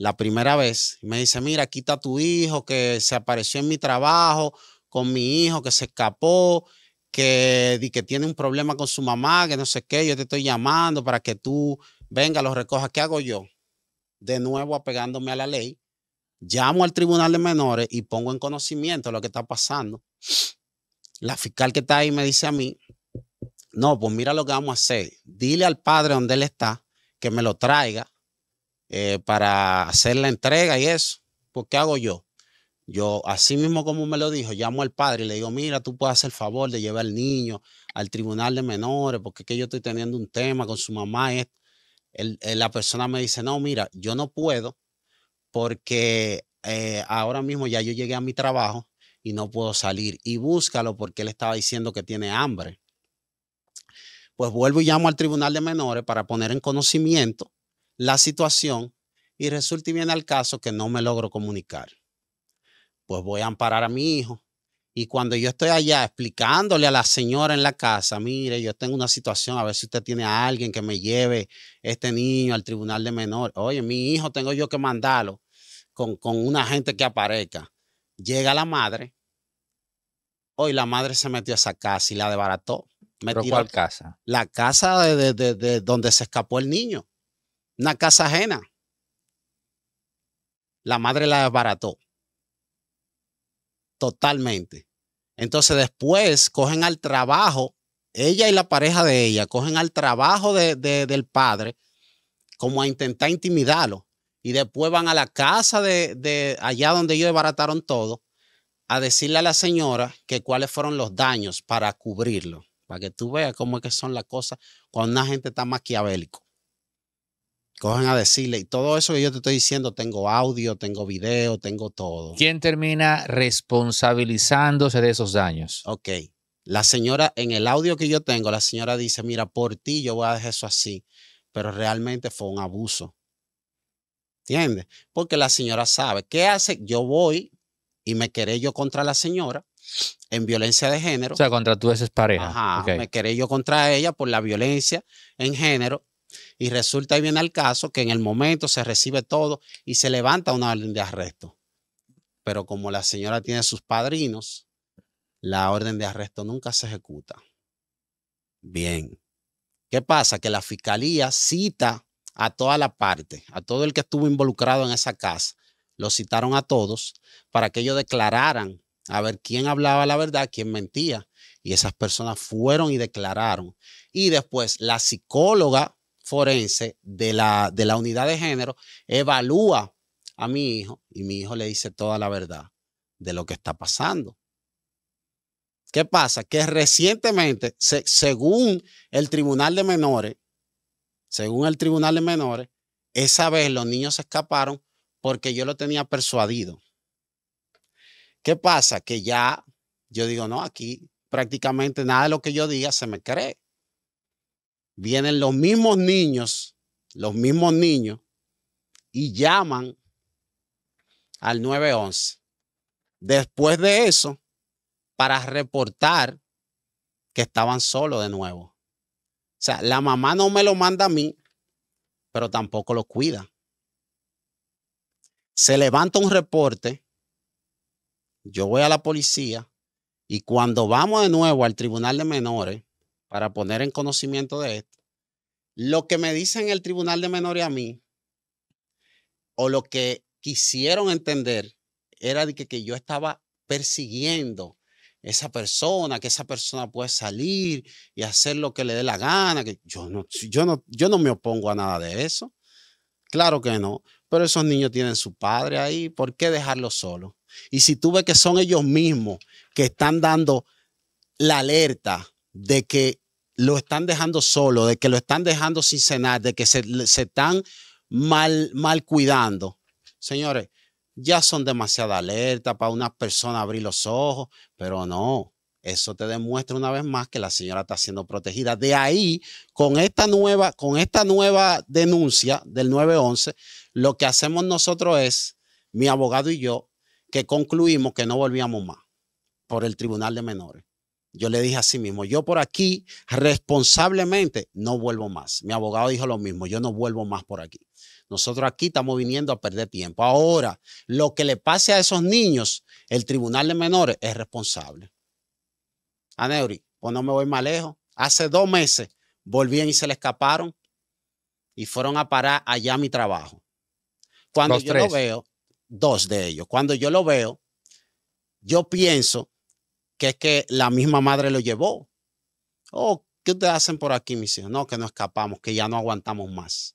la primera vez. Me dice, mira, aquí está tu hijo que se apareció en mi trabajo con mi hijo que se escapó, que, que tiene un problema con su mamá, que no sé qué, yo te estoy llamando para que tú venga, lo recojas. ¿Qué hago yo? De nuevo apegándome a la ley, llamo al tribunal de menores y pongo en conocimiento lo que está pasando. La fiscal que está ahí me dice a mí, no, pues mira lo que vamos a hacer. Dile al padre donde él está que me lo traiga eh, para hacer la entrega y eso. ¿Por pues, qué hago yo? Yo, así mismo como me lo dijo, llamo al padre y le digo, mira, tú puedes hacer el favor de llevar al niño al tribunal de menores, porque es que yo estoy teniendo un tema con su mamá. Eh, la persona me dice, no, mira, yo no puedo porque eh, ahora mismo ya yo llegué a mi trabajo y no puedo salir. Y búscalo porque él estaba diciendo que tiene hambre. Pues vuelvo y llamo al tribunal de menores para poner en conocimiento la situación y resulta y viene al caso que no me logro comunicar. Pues voy a amparar a mi hijo. Y cuando yo estoy allá explicándole a la señora en la casa, mire, yo tengo una situación, a ver si usted tiene a alguien que me lleve este niño al tribunal de menor. Oye, mi hijo tengo yo que mandarlo con, una gente que aparezca. Llega la madre. Hoy la madre se metió a esa casa y la desbarató. Me ¿Pero cuál casa? La casa de, de, de donde se escapó el niño una casa ajena. La madre la desbarató. Totalmente. Entonces después cogen al trabajo, ella y la pareja de ella, cogen al trabajo de, del padre como a intentar intimidarlo. Y después van a la casa de, de allá donde ellos desbarataron todo a decirle a la señora que cuáles fueron los daños para cubrirlo. Para que tú veas cómo es que son las cosas cuando una gente está maquiavélico cogen a decirle, y todo eso que yo te estoy diciendo, tengo audio, tengo video, tengo todo. ¿Quién termina responsabilizándose de esos daños? Ok. La señora, en el audio que yo tengo, la señora dice, mira, por ti yo voy a dejar eso así, pero realmente fue un abuso. ¿Entiendes? Porque la señora sabe, ¿qué hace? Yo voy y me queré yo contra la señora en violencia de género. O sea, contra tu ex pareja. Ajá, me queré yo contra ella por la violencia en género y resulta y viene al caso que en el momento se recibe todo y se levanta una orden de arresto. Pero como la señora tiene sus padrinos, la orden de arresto nunca se ejecuta. Bien. ¿Qué pasa? Que la fiscalía cita a toda la parte, a todo el que estuvo involucrado en esa casa. Lo citaron a todos para que ellos declararan a ver quién hablaba la verdad, quién mentía. Y esas personas fueron y declararon. Y después la psicóloga forense de la, de la unidad de género evalúa a mi hijo y mi hijo le dice toda la verdad de lo que está pasando. ¿Qué pasa? Que recientemente, según el Tribunal de Menores, según el Tribunal de Menores, esa vez los niños se escaparon porque yo lo tenía persuadido. ¿Qué pasa? Que ya yo digo, no, aquí prácticamente nada de lo que yo diga se me cree vienen los mismos niños, los mismos niños, y llaman al 911. Después de eso, para reportar que estaban solos de nuevo. O sea, la mamá no me lo manda a mí, pero tampoco lo cuida. Se levanta un reporte, yo voy a la policía y cuando vamos de nuevo al tribunal de menores, para poner en conocimiento de esto, lo que me dicen el Tribunal de Menores a mí, o lo que quisieron entender, era de que, yo estaba persiguiendo esa persona, que esa persona puede salir y hacer lo que le dé la gana, que yo no, yo no, yo no me opongo a nada de eso. Claro que no, pero esos niños tienen su padre ahí, ¿por qué dejarlo solo? Y si tú ves que son ellos mismos que están dando la alerta de que lo están dejando solo, de que lo están dejando sin cenar, de que se, se están mal, mal cuidando. Señores, ya son demasiada alerta para una persona abrir los ojos, pero no. Eso te demuestra una vez más que la señora está siendo protegida. De ahí, con esta nueva, con esta nueva denuncia del 911, lo que hacemos nosotros es, mi abogado y yo, que concluimos que no volvíamos más por el Tribunal de Menores. Yo le dije a sí mismo, yo por aquí responsablemente no vuelvo más. Mi abogado dijo lo mismo, yo no vuelvo más por aquí. Nosotros aquí estamos viniendo a perder tiempo. Ahora, lo que le pase a esos niños, el tribunal de menores es responsable. A Neuri, pues no me voy más lejos. Hace dos meses volvían y se le escaparon y fueron a parar allá mi trabajo. Cuando yo lo veo, dos de ellos, cuando yo lo veo, yo pienso que es que la misma madre lo llevó. Oh, ¿qué ustedes hacen por aquí, mis hijos? No, que no escapamos, que ya no aguantamos más.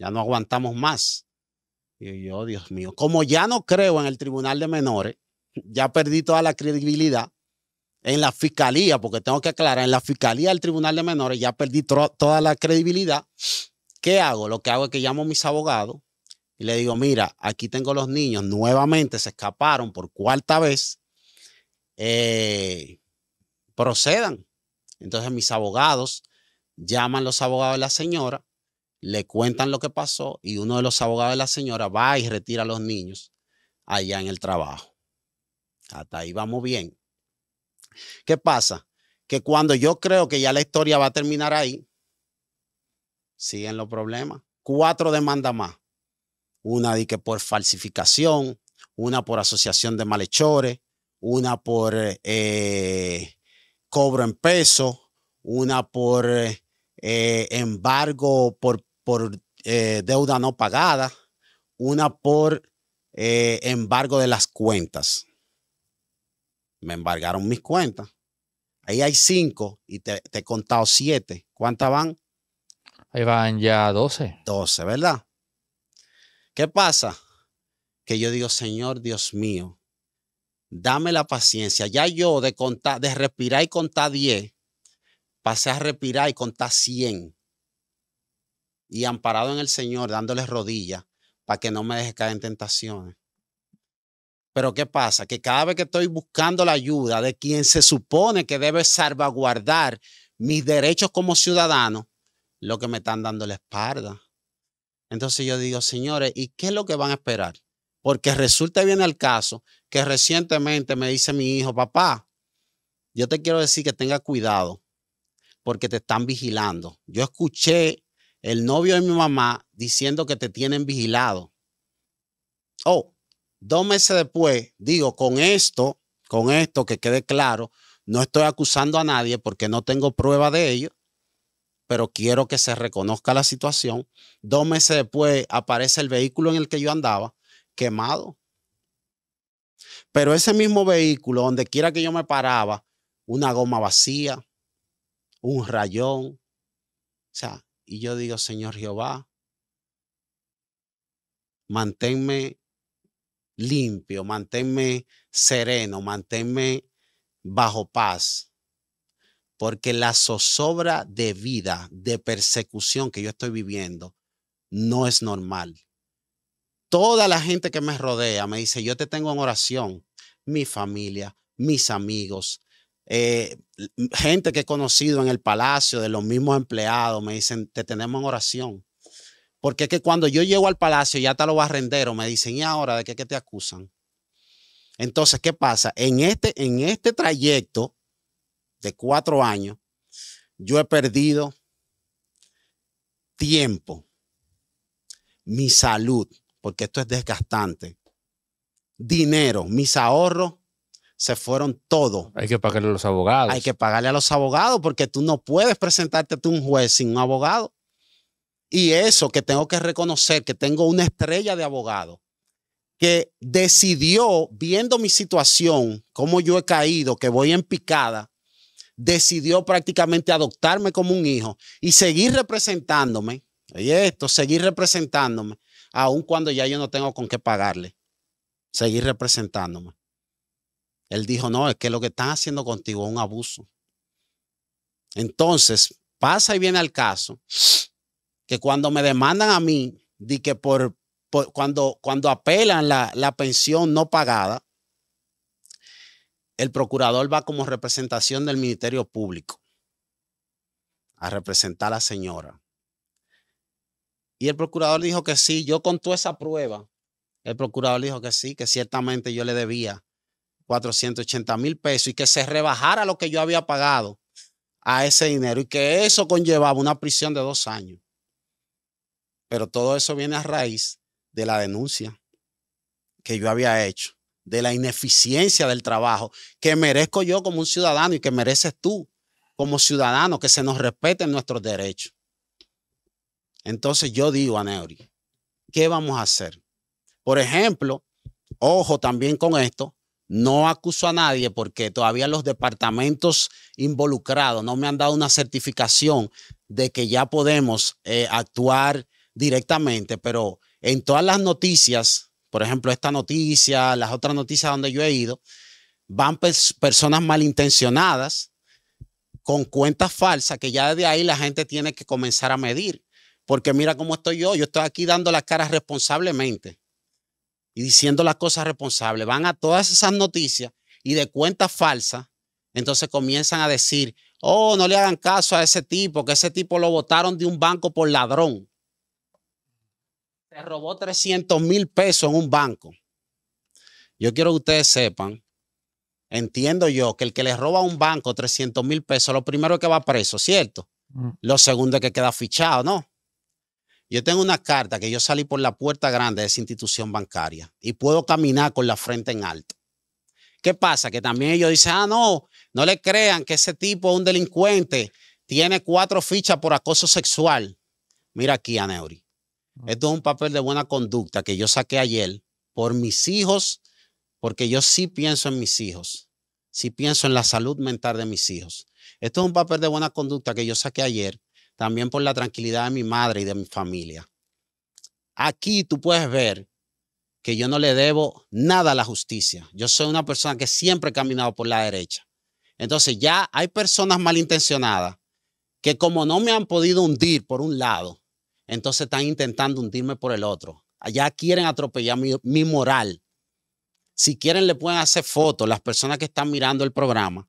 Ya no aguantamos más. Y yo, Dios mío, como ya no creo en el tribunal de menores, ya perdí toda la credibilidad en la fiscalía, porque tengo que aclarar, en la fiscalía del tribunal de menores ya perdí toda la credibilidad. ¿Qué hago? Lo que hago es que llamo a mis abogados y le digo, mira, aquí tengo los niños, nuevamente se escaparon por cuarta vez, eh, procedan. Entonces mis abogados llaman los abogados de la señora, le cuentan lo que pasó y uno de los abogados de la señora va y retira a los niños allá en el trabajo. Hasta ahí vamos bien. ¿Qué pasa? Que cuando yo creo que ya la historia va a terminar ahí, siguen los problemas. Cuatro demandas más. Una de que por falsificación, una por asociación de malhechores, una por eh, cobro en peso, una por eh, embargo por, por eh, deuda no pagada, una por embargo de las cuentas. Me embargaron mis cuentas. Ahí hay cinco y te, he contado siete. ¿Cuántas van? Ahí van ya doce. Doce, ¿verdad? ¿Qué pasa? Que yo digo, Señor Dios mío, dame la paciencia. Ya yo de contar, de respirar y contar 10, pasé a respirar y contar 100. Y amparado en el Señor, dándole rodillas para que no me deje caer en tentaciones. Pero ¿qué pasa? Que cada vez que estoy buscando la ayuda de quien se supone que debe salvaguardar mis derechos como ciudadano, lo que me están dando la espalda. Entonces yo digo, señores, ¿y qué es lo que van a esperar? Porque resulta bien el caso que recientemente me dice mi hijo, papá, yo te quiero decir que tenga cuidado porque te están vigilando. Yo escuché el novio de mi mamá diciendo que te tienen vigilado. Oh, dos meses después, digo, con esto, con esto que quede claro, no estoy acusando a nadie porque no tengo prueba de ello, pero quiero que se reconozca la situación. Dos meses después aparece el vehículo en el que yo andaba quemado. Pero ese mismo vehículo, donde quiera que yo me paraba, una goma vacía, un rayón. O sea, y yo digo, Señor Jehová, manténme limpio, manténme sereno, manténme bajo paz. Porque la zozobra de vida, de persecución que yo estoy viviendo, no es normal. Toda la gente que me rodea me dice, yo te tengo en oración, mi familia, mis amigos, eh, gente que he conocido en el palacio, de los mismos empleados, me dicen, te tenemos en oración. Porque es que cuando yo llego al palacio, ya te lo está a o me dicen, ¿y ahora de qué, te acusan? Entonces, ¿qué pasa? En este, en este trayecto de cuatro años, yo he perdido tiempo, mi salud, porque esto es desgastante. Dinero, mis ahorros se fueron todos. Hay que pagarle a los abogados. Hay que pagarle a los abogados porque tú no puedes presentarte a un juez sin un abogado. Y eso que tengo que reconocer, que tengo una estrella de abogado que decidió, viendo mi situación, cómo yo he caído, que voy en picada, decidió prácticamente adoptarme como un hijo y seguir representándome. Oye, esto, seguir representándome Aún cuando ya yo no tengo con qué pagarle, seguir representándome. Él dijo, no, es que lo que están haciendo contigo es un abuso. Entonces, pasa y viene al caso que cuando me demandan a mí, que cuando, cuando apelan la, la pensión no pagada, el procurador va como representación del Ministerio Público a representar a la señora. Y el procurador dijo que sí, yo con toda esa prueba, el procurador dijo que sí, que ciertamente yo le debía 480 mil pesos y que se rebajara lo que yo había pagado a ese dinero y que eso conllevaba una prisión de dos años. Pero todo eso viene a raíz de la denuncia que yo había hecho, de la ineficiencia del trabajo que merezco yo como un ciudadano y que mereces tú como ciudadano, que se nos respeten nuestros derechos. Entonces yo digo a Neuri, ¿qué vamos a hacer? Por ejemplo, ojo también con esto, no acuso a nadie porque todavía los departamentos involucrados no me han dado una certificación de que ya podemos eh, actuar directamente, pero en todas las noticias, por ejemplo, esta noticia, las otras noticias donde yo he ido, van personas malintencionadas con cuentas falsas que ya desde ahí la gente tiene que comenzar a medir. Porque mira cómo estoy yo. Yo estoy aquí dando las caras responsablemente y diciendo las cosas responsables. Van a todas esas noticias y de cuentas falsas. Entonces comienzan a decir, oh, no le hagan caso a ese tipo, que ese tipo lo votaron de un banco por ladrón. Se robó 300 mil pesos en un banco. Yo quiero que ustedes sepan, entiendo yo, que el que le roba a un banco 300 mil pesos, lo primero es que va preso, ¿cierto? Mm. Lo segundo es que queda fichado, ¿no? Yo tengo una carta que yo salí por la puerta grande de esa institución bancaria y puedo caminar con la frente en alto. ¿Qué pasa? Que también ellos dicen, ah, no, no le crean que ese tipo un delincuente, tiene cuatro fichas por acoso sexual. Mira aquí, Aneuri. Mm. Esto es un papel de buena conducta que yo saqué ayer por mis hijos, porque yo sí pienso en mis hijos, sí pienso en la salud mental de mis hijos. Esto es un papel de buena conducta que yo saqué ayer también por la tranquilidad de mi madre y de mi familia. Aquí tú puedes ver que yo no le debo nada a la justicia. Yo soy una persona que siempre he caminado por la derecha. Entonces ya hay personas malintencionadas que como no me han podido hundir por un lado, entonces están intentando hundirme por el otro. Allá quieren atropellar mi, moral. Si quieren le pueden hacer fotos las personas que están mirando el programa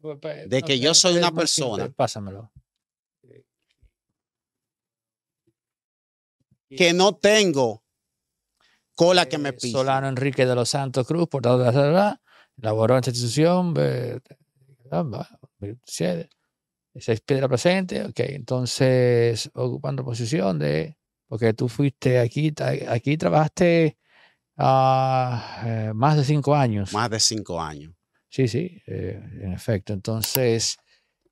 pues, pues, de que yo soy una persona. Pásamelo. que no tengo cola que me eh, pise. Solano Enrique de los Santos Cruz, portador de la ciudad, laboró esta institución, seis piedra presente, ok, entonces ocupando posición de, porque tú fuiste aquí, aquí trabajaste ah, eh, más de cinco años. Más de cinco años. Sí, sí, eh, en efecto, entonces...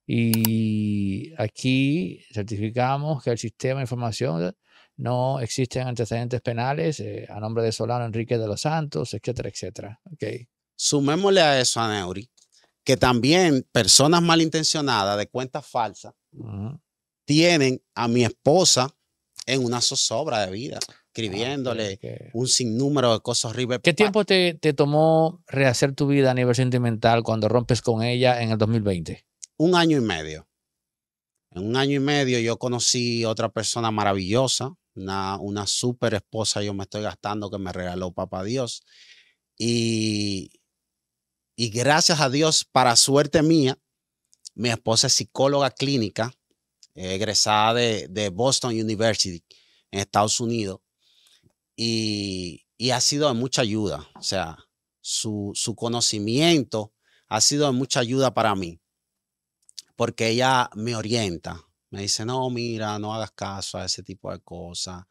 Y aquí certificamos que el sistema de información no existen antecedentes penales eh, a nombre de Solano Enrique de los Santos, etcétera, etcétera. Okay. Sumémosle a eso, a Neuri, que también personas malintencionadas de cuentas falsas tienen a mi esposa en una zozobra de vida, ah, escribiéndole un sinnúmero de cosas horribles. ¿Qué tiempo te, te, tomó rehacer tu vida a nivel sentimental cuando rompes con ella en el 2020? Un año y medio. En un año y medio yo conocí otra persona maravillosa, una, super esposa yo me estoy gastando que me regaló papá Dios. Y, y gracias a Dios, para suerte mía, mi esposa es psicóloga clínica, egresada de, Boston University en Estados Unidos, y, ha sido de mucha ayuda. O sea, su, su conocimiento ha sido de mucha ayuda para mí, porque ella me orienta, me dice, no, mira, no hagas caso a ese tipo de cosas,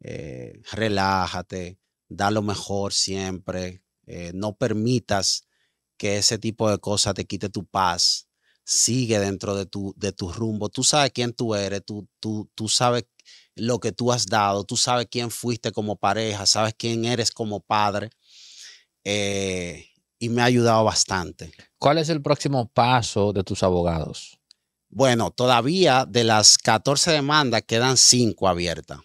eh, relájate, da lo mejor siempre, eh, no permitas que ese tipo de cosas te quite tu paz, sigue dentro de tu, de rumbo, tú sabes quién tú eres, tú, tú, tú sabes lo que tú has dado, tú sabes quién fuiste como pareja, sabes quién eres como padre. Eh, y me ha ayudado bastante. ¿Cuál es el próximo paso de tus abogados? Bueno, todavía de las 14 demandas quedan 5 abiertas.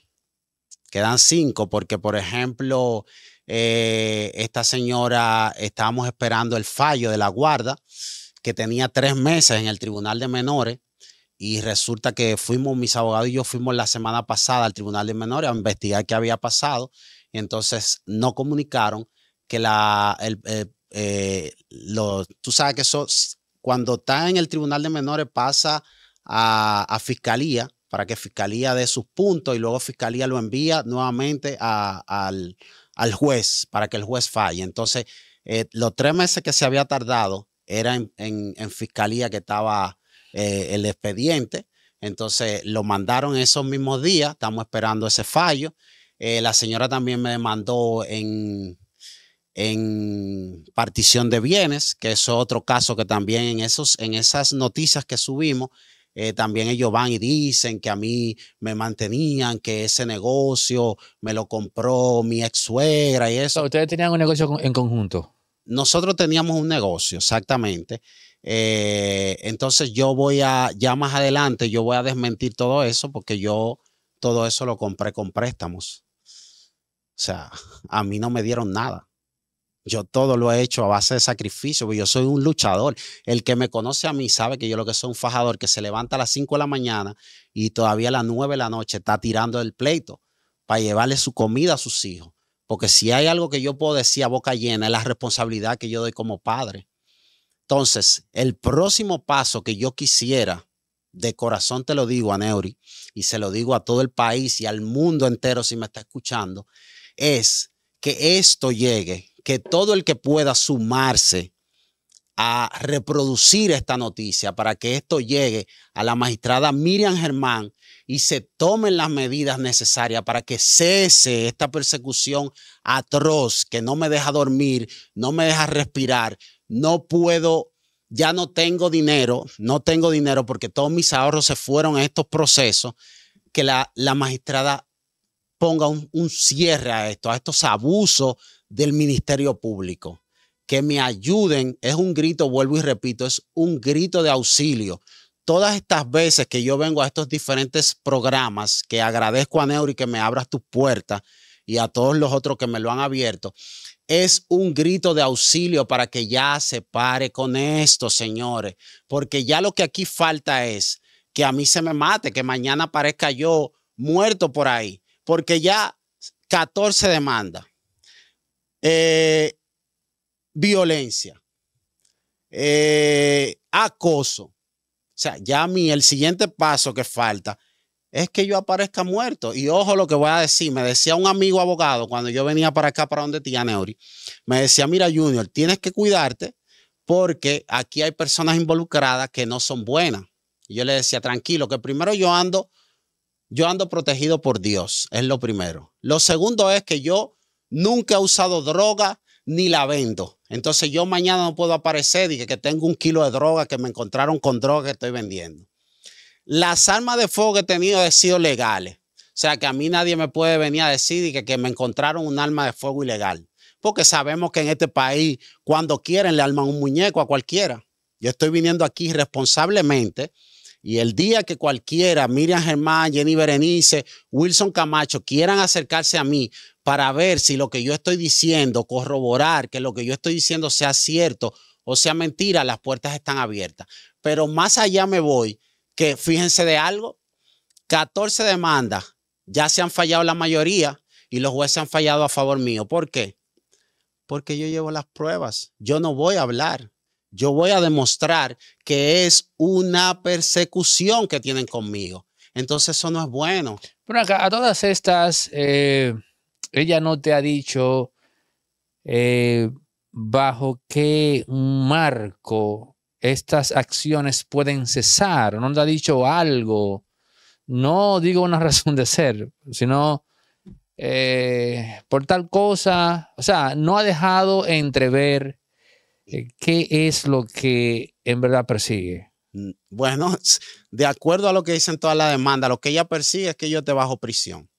Quedan 5 porque, por ejemplo, eh, esta señora, estábamos esperando el fallo de la guarda que tenía tres meses en el Tribunal de Menores y resulta que fuimos, mis abogados y yo fuimos la semana pasada al Tribunal de Menores a investigar qué había pasado. Entonces no comunicaron que la, eh, eh, tú sabes que eso cuando está en el Tribunal de Menores pasa a, Fiscalía para que Fiscalía dé sus puntos y luego Fiscalía lo envía nuevamente al, juez para que el juez falle. Entonces, eh, los tres meses que se había tardado era en, Fiscalía que estaba eh, el expediente. Entonces, lo mandaron esos mismos días. Estamos esperando ese fallo. Eh, la señora también me mandó en, en partición de bienes, que es otro caso que también en, esos, en esas noticias que subimos, eh, también ellos van y dicen que a mí me mantenían, que ese negocio me lo compró mi ex suegra y eso. ¿Ustedes tenían un negocio en conjunto? Nosotros teníamos un negocio, exactamente. Eh, entonces yo voy a, ya más adelante, yo voy a desmentir todo eso porque yo todo eso lo compré con préstamos. O sea, a mí no me dieron nada. Yo todo lo he hecho a base de sacrificio, porque yo soy un luchador. El que me conoce a mí sabe que yo lo que soy un fajador que se levanta a las 5 de la mañana y todavía a las 9 de la noche está tirando el pleito para llevarle su comida a sus hijos. Porque si hay algo que yo puedo decir a boca llena es la responsabilidad que yo doy como padre. Entonces, el próximo paso que yo quisiera, de corazón te lo digo a Neuri y se lo digo a todo el país y al mundo entero si me está escuchando, es que esto llegue que todo el que pueda sumarse a reproducir esta noticia para que esto llegue a la magistrada Miriam Germán y se tomen las medidas necesarias para que cese esta persecución atroz que no me deja dormir, no me deja respirar, no puedo, ya no tengo dinero, no tengo dinero porque todos mis ahorros se fueron a estos procesos, que la, magistrada ponga un, un cierre a esto, a estos abusos del Ministerio Público, que me ayuden, es un grito, vuelvo y repito, es un grito de auxilio. Todas estas veces que yo vengo a estos diferentes programas, que agradezco a Neuri que me abras tu puerta y a todos los otros que me lo han abierto, es un grito de auxilio para que ya se pare con esto, señores, porque ya lo que aquí falta es que a mí se me mate, que mañana parezca yo muerto por ahí, porque ya 14 demandas, eh, violencia, eh, acoso. O sea, ya a mí el siguiente paso que falta es que yo aparezca muerto. Y ojo lo que voy a decir. Me decía un amigo abogado cuando yo venía para acá, para donde tía Neuri, me decía, mira Junior, tienes que cuidarte porque aquí hay personas involucradas que no son buenas. Y yo le decía, tranquilo, que primero yo ando, yo ando protegido por Dios, es lo primero. Lo segundo es que yo nunca he usado droga ni la vendo. Entonces yo mañana no puedo aparecer y que, tengo un kilo de droga, que me encontraron con droga que estoy vendiendo. Las armas de fuego que he tenido han sido legales. O sea, que a mí nadie me puede venir a decir que, que me encontraron un arma de fuego ilegal. Porque sabemos que en este país, cuando quieren, le arman un muñeco a cualquiera. Yo estoy viniendo aquí responsablemente y el día que cualquiera, Miriam Germán, Jenny Berenice, Wilson Camacho, quieran acercarse a mí para ver si lo que yo estoy diciendo, corroborar que lo que yo estoy diciendo sea cierto o sea mentira, las puertas están abiertas. Pero más allá me voy, que fíjense de algo, 14 demandas, ya se han fallado la mayoría y los jueces han fallado a favor mío. ¿Por qué? Porque yo llevo las pruebas, yo no voy a hablar, yo voy a demostrar que es una persecución que tienen conmigo. Entonces eso no es bueno. Pero acá, a todas estas, eh, ella no te ha dicho eh, bajo qué marco estas acciones pueden cesar, no te ha dicho algo, no digo una razón de ser, sino eh, por tal cosa, o sea, no ha dejado entrever eh, ¿Qué es lo que en verdad persigue? Mm, bueno, de acuerdo a lo que dicen todas las demandas, lo que ella persigue es que yo te bajo prisión.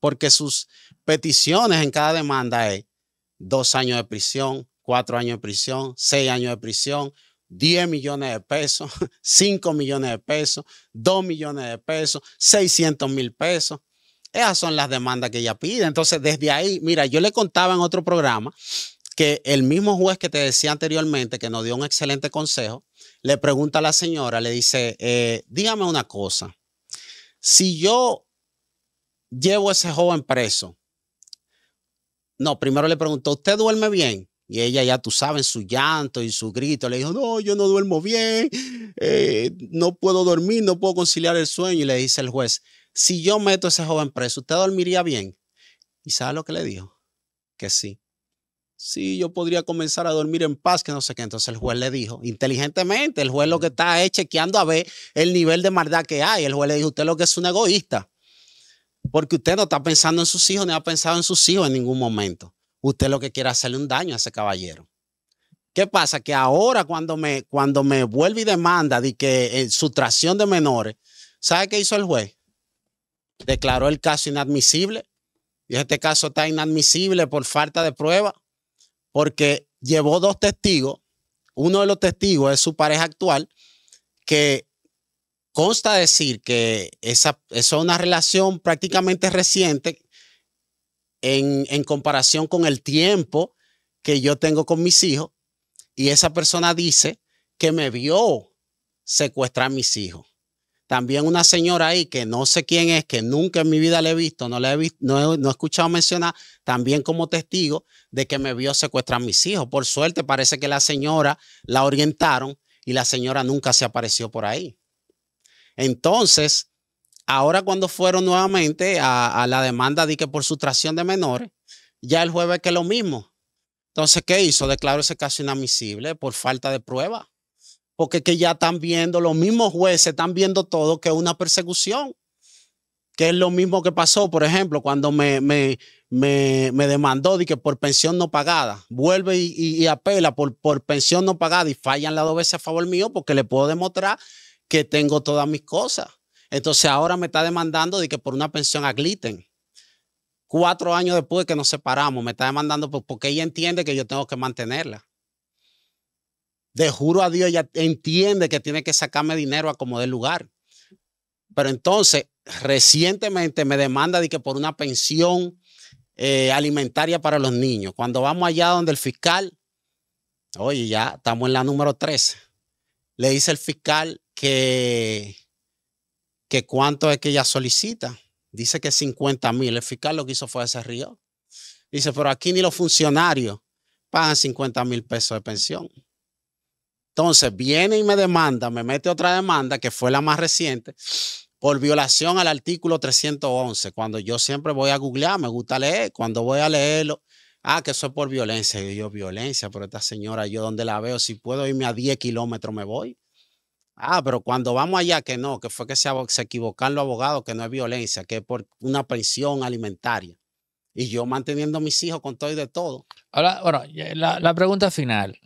Porque sus peticiones en cada demanda es dos años de prisión, cuatro años de prisión, seis años de prisión, 10 millones de pesos, cinco millones de pesos, dos millones de pesos, seiscientos mil pesos. Esas son las demandas que ella pide. Entonces, desde ahí, mira, yo le contaba en otro programa que el mismo juez que te decía anteriormente, que nos dio un excelente consejo, le pregunta a la señora, le dice, eh, dígame una cosa, si yo llevo a ese joven preso, no, primero le preguntó, ¿usted duerme bien? Y ella ya, tú sabes, su llanto y su grito, le dijo, no, yo no duermo bien, eh, no puedo dormir, no puedo conciliar el sueño. Y le dice el juez, si yo meto a ese joven preso, ¿usted dormiría bien? ¿Y sabe lo que le dijo? Que sí sí, yo podría comenzar a dormir en paz, que no sé qué. Entonces el juez le dijo, inteligentemente, el juez lo que está es chequeando a ver el nivel de maldad que hay. El juez le dijo, usted lo que es un egoísta, porque usted no está pensando en sus hijos, ni ha pensado en sus hijos en ningún momento. Usted lo que quiere hacerle un daño a ese caballero. ¿Qué pasa? Que ahora cuando me, cuando me vuelve y demanda de que eh, sustracción de menores, ¿sabe qué hizo el juez? Declaró el caso inadmisible. Y este caso está inadmisible por falta de prueba porque llevó dos testigos. Uno de los testigos es su pareja actual, que consta decir que esa, es una relación prácticamente reciente en, en comparación con el tiempo que yo tengo con mis hijos. Y esa persona dice que me vio secuestrar a mis hijos. También una señora ahí que no sé quién es, que nunca en mi vida le he visto, no le he, no escuchado mencionar, también como testigo de que me vio secuestrar a mis hijos. Por suerte parece que la señora la orientaron y la señora nunca se apareció por ahí. Entonces, ahora cuando fueron nuevamente a, la demanda de que por sustracción de menores, ya el jueves que lo mismo. Entonces, ¿qué hizo? Declaró ese caso inadmisible por falta de prueba porque que ya están viendo, los mismos jueces están viendo todo que es una persecución, que es lo mismo que pasó, por ejemplo, cuando me, me, me, me demandó de que por pensión no pagada, vuelve y, apela por, por, pensión no pagada y fallan las dos veces a favor mío porque le puedo demostrar que tengo todas mis cosas. Entonces ahora me está demandando de que por una pensión agliten. Cuatro años después que nos separamos, me está demandando porque ella entiende que yo tengo que mantenerla de juro a Dios, ella entiende que tiene que sacarme dinero a como del lugar. Pero entonces, recientemente me demanda de que por una pensión eh, alimentaria para los niños. Cuando vamos allá donde el fiscal, oye, ya estamos en la número 13, le dice el fiscal que, que cuánto es que ella solicita. Dice que 50 mil. El fiscal lo que hizo fue hacer río. Dice, pero aquí ni los funcionarios pagan 50 mil pesos de pensión. Entonces viene y me demanda, me mete otra demanda que fue la más reciente por violación al artículo 311. Cuando yo siempre voy a googlear, me gusta leer, cuando voy a leerlo, ah, que eso es por violencia. Y yo, violencia, pero esta señora, yo donde la veo, si puedo irme a 10 kilómetros, me voy. Ah, pero cuando vamos allá, que no, que fue que se, se equivocaron los abogados, que no es violencia, que es por una pensión alimentaria. Y yo manteniendo a mis hijos con todo y de todo. Ahora, la pregunta final.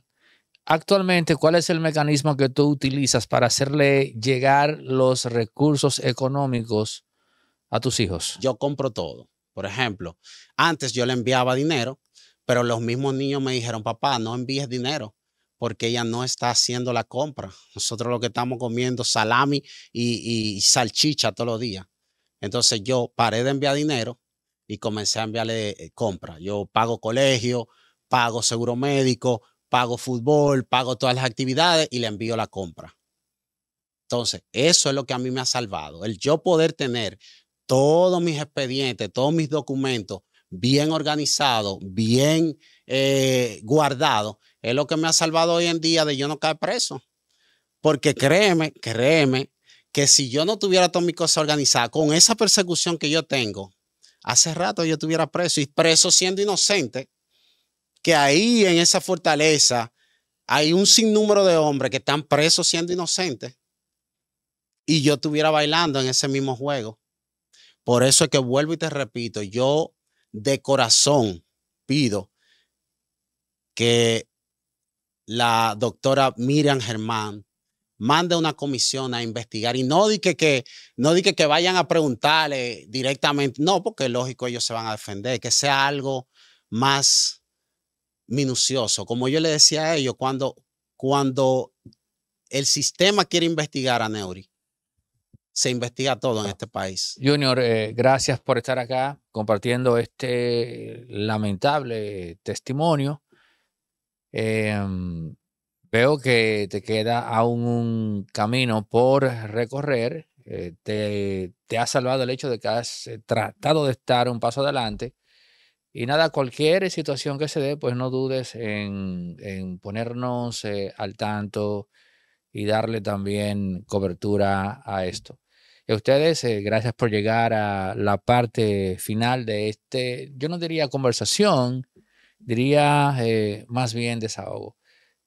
Actualmente, ¿cuál es el mecanismo que tú utilizas para hacerle llegar los recursos económicos a tus hijos? Yo compro todo. Por ejemplo, antes yo le enviaba dinero, pero los mismos niños me dijeron, papá, no envíes dinero porque ella no está haciendo la compra. Nosotros lo que estamos comiendo salami y, y salchicha todos los días. Entonces yo paré de enviar dinero y comencé a enviarle eh, compra. Yo pago colegio, pago seguro médico, pago fútbol, pago todas las actividades y le envío la compra. Entonces, eso es lo que a mí me ha salvado, el yo poder tener todos mis expedientes, todos mis documentos bien organizados, bien eh, guardados, es lo que me ha salvado hoy en día de yo no caer preso. Porque créeme, créeme, que si yo no tuviera todas mis cosas organizadas, con esa persecución que yo tengo, hace rato yo estuviera preso y preso siendo inocente que ahí en esa fortaleza hay un sinnúmero de hombres que están presos siendo inocentes y yo estuviera bailando en ese mismo juego. Por eso es que vuelvo y te repito, yo de corazón pido que la doctora Miriam Germán mande una comisión a investigar y no diga que, no que vayan a preguntarle directamente, no, porque lógico ellos se van a defender, que sea algo más minucioso. Como yo le decía a ellos, cuando, cuando el sistema quiere investigar a Neuri, se investiga todo en ah. este país. Junior, eh, gracias por estar acá compartiendo este lamentable testimonio. Em, veo que te queda aún un camino por recorrer. Eh, te, te ha salvado el hecho de que has eh, tratado de estar un paso adelante y nada, cualquier situación que se dé, pues no dudes en, ponernos eh, al tanto y darle también cobertura a esto. Y a ustedes, eh, gracias por llegar a la parte final de este, yo no diría conversación, diría eh, más bien desahogo.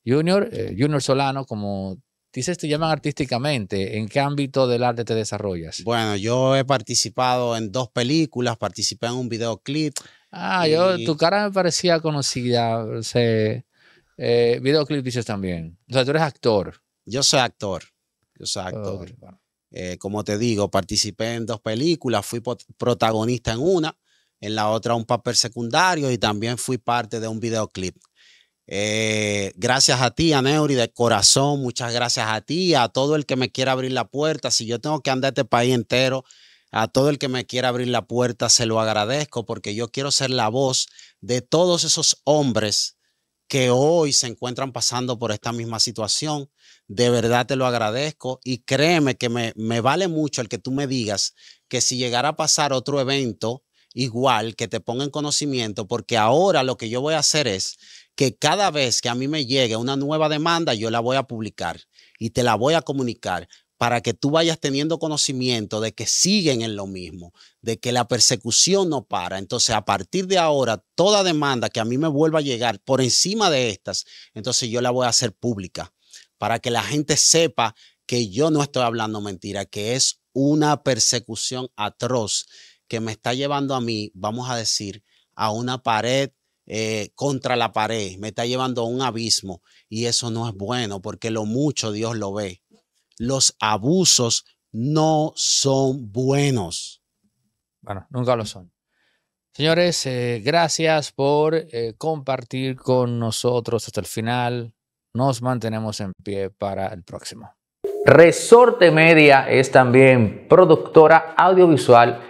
Junior, Junior Solano, como Dices, te llaman artísticamente. ¿En qué ámbito del arte te desarrollas? Bueno, yo he participado en dos películas, participé en un videoclip. Ah, yo, tu cara me parecía conocida. Eh, videoclip dices también. O sea, tú eres actor. Yo soy actor. Yo soy actor. Eh, como te digo, participé en dos películas, fui protagonista en una, en la otra un papel secundario y también fui parte de un videoclip eh, gracias a ti, Aneuri, de corazón, muchas gracias a ti, a todo el que me quiera abrir la puerta. Si yo tengo que andar este país entero, a todo el que me quiera abrir la puerta, se lo agradezco porque yo quiero ser la voz de todos esos hombres que hoy se encuentran pasando por esta misma situación. De verdad te lo agradezco y créeme que me, me vale mucho el que tú me digas que si llegara a pasar otro evento igual, que te ponga en conocimiento, porque ahora lo que yo voy a hacer es que cada vez que a mí me llegue una nueva demanda, yo la voy a publicar y te la voy a comunicar para que tú vayas teniendo conocimiento de que siguen en lo mismo, de que la persecución no para. Entonces, a partir de ahora, toda demanda que a mí me vuelva a llegar por encima de estas, entonces yo la voy a hacer pública para que la gente sepa que yo no estoy hablando mentira, que es una persecución atroz que me está llevando a mí, vamos a decir, a una pared eh, contra la pared, me está llevando a un abismo y eso no es bueno porque lo mucho Dios lo ve. Los abusos no son buenos. Bueno, nunca lo son. Señores, eh, gracias por eh, compartir con nosotros hasta el final. Nos mantenemos en pie para el próximo. Resorte Media es también productora audiovisual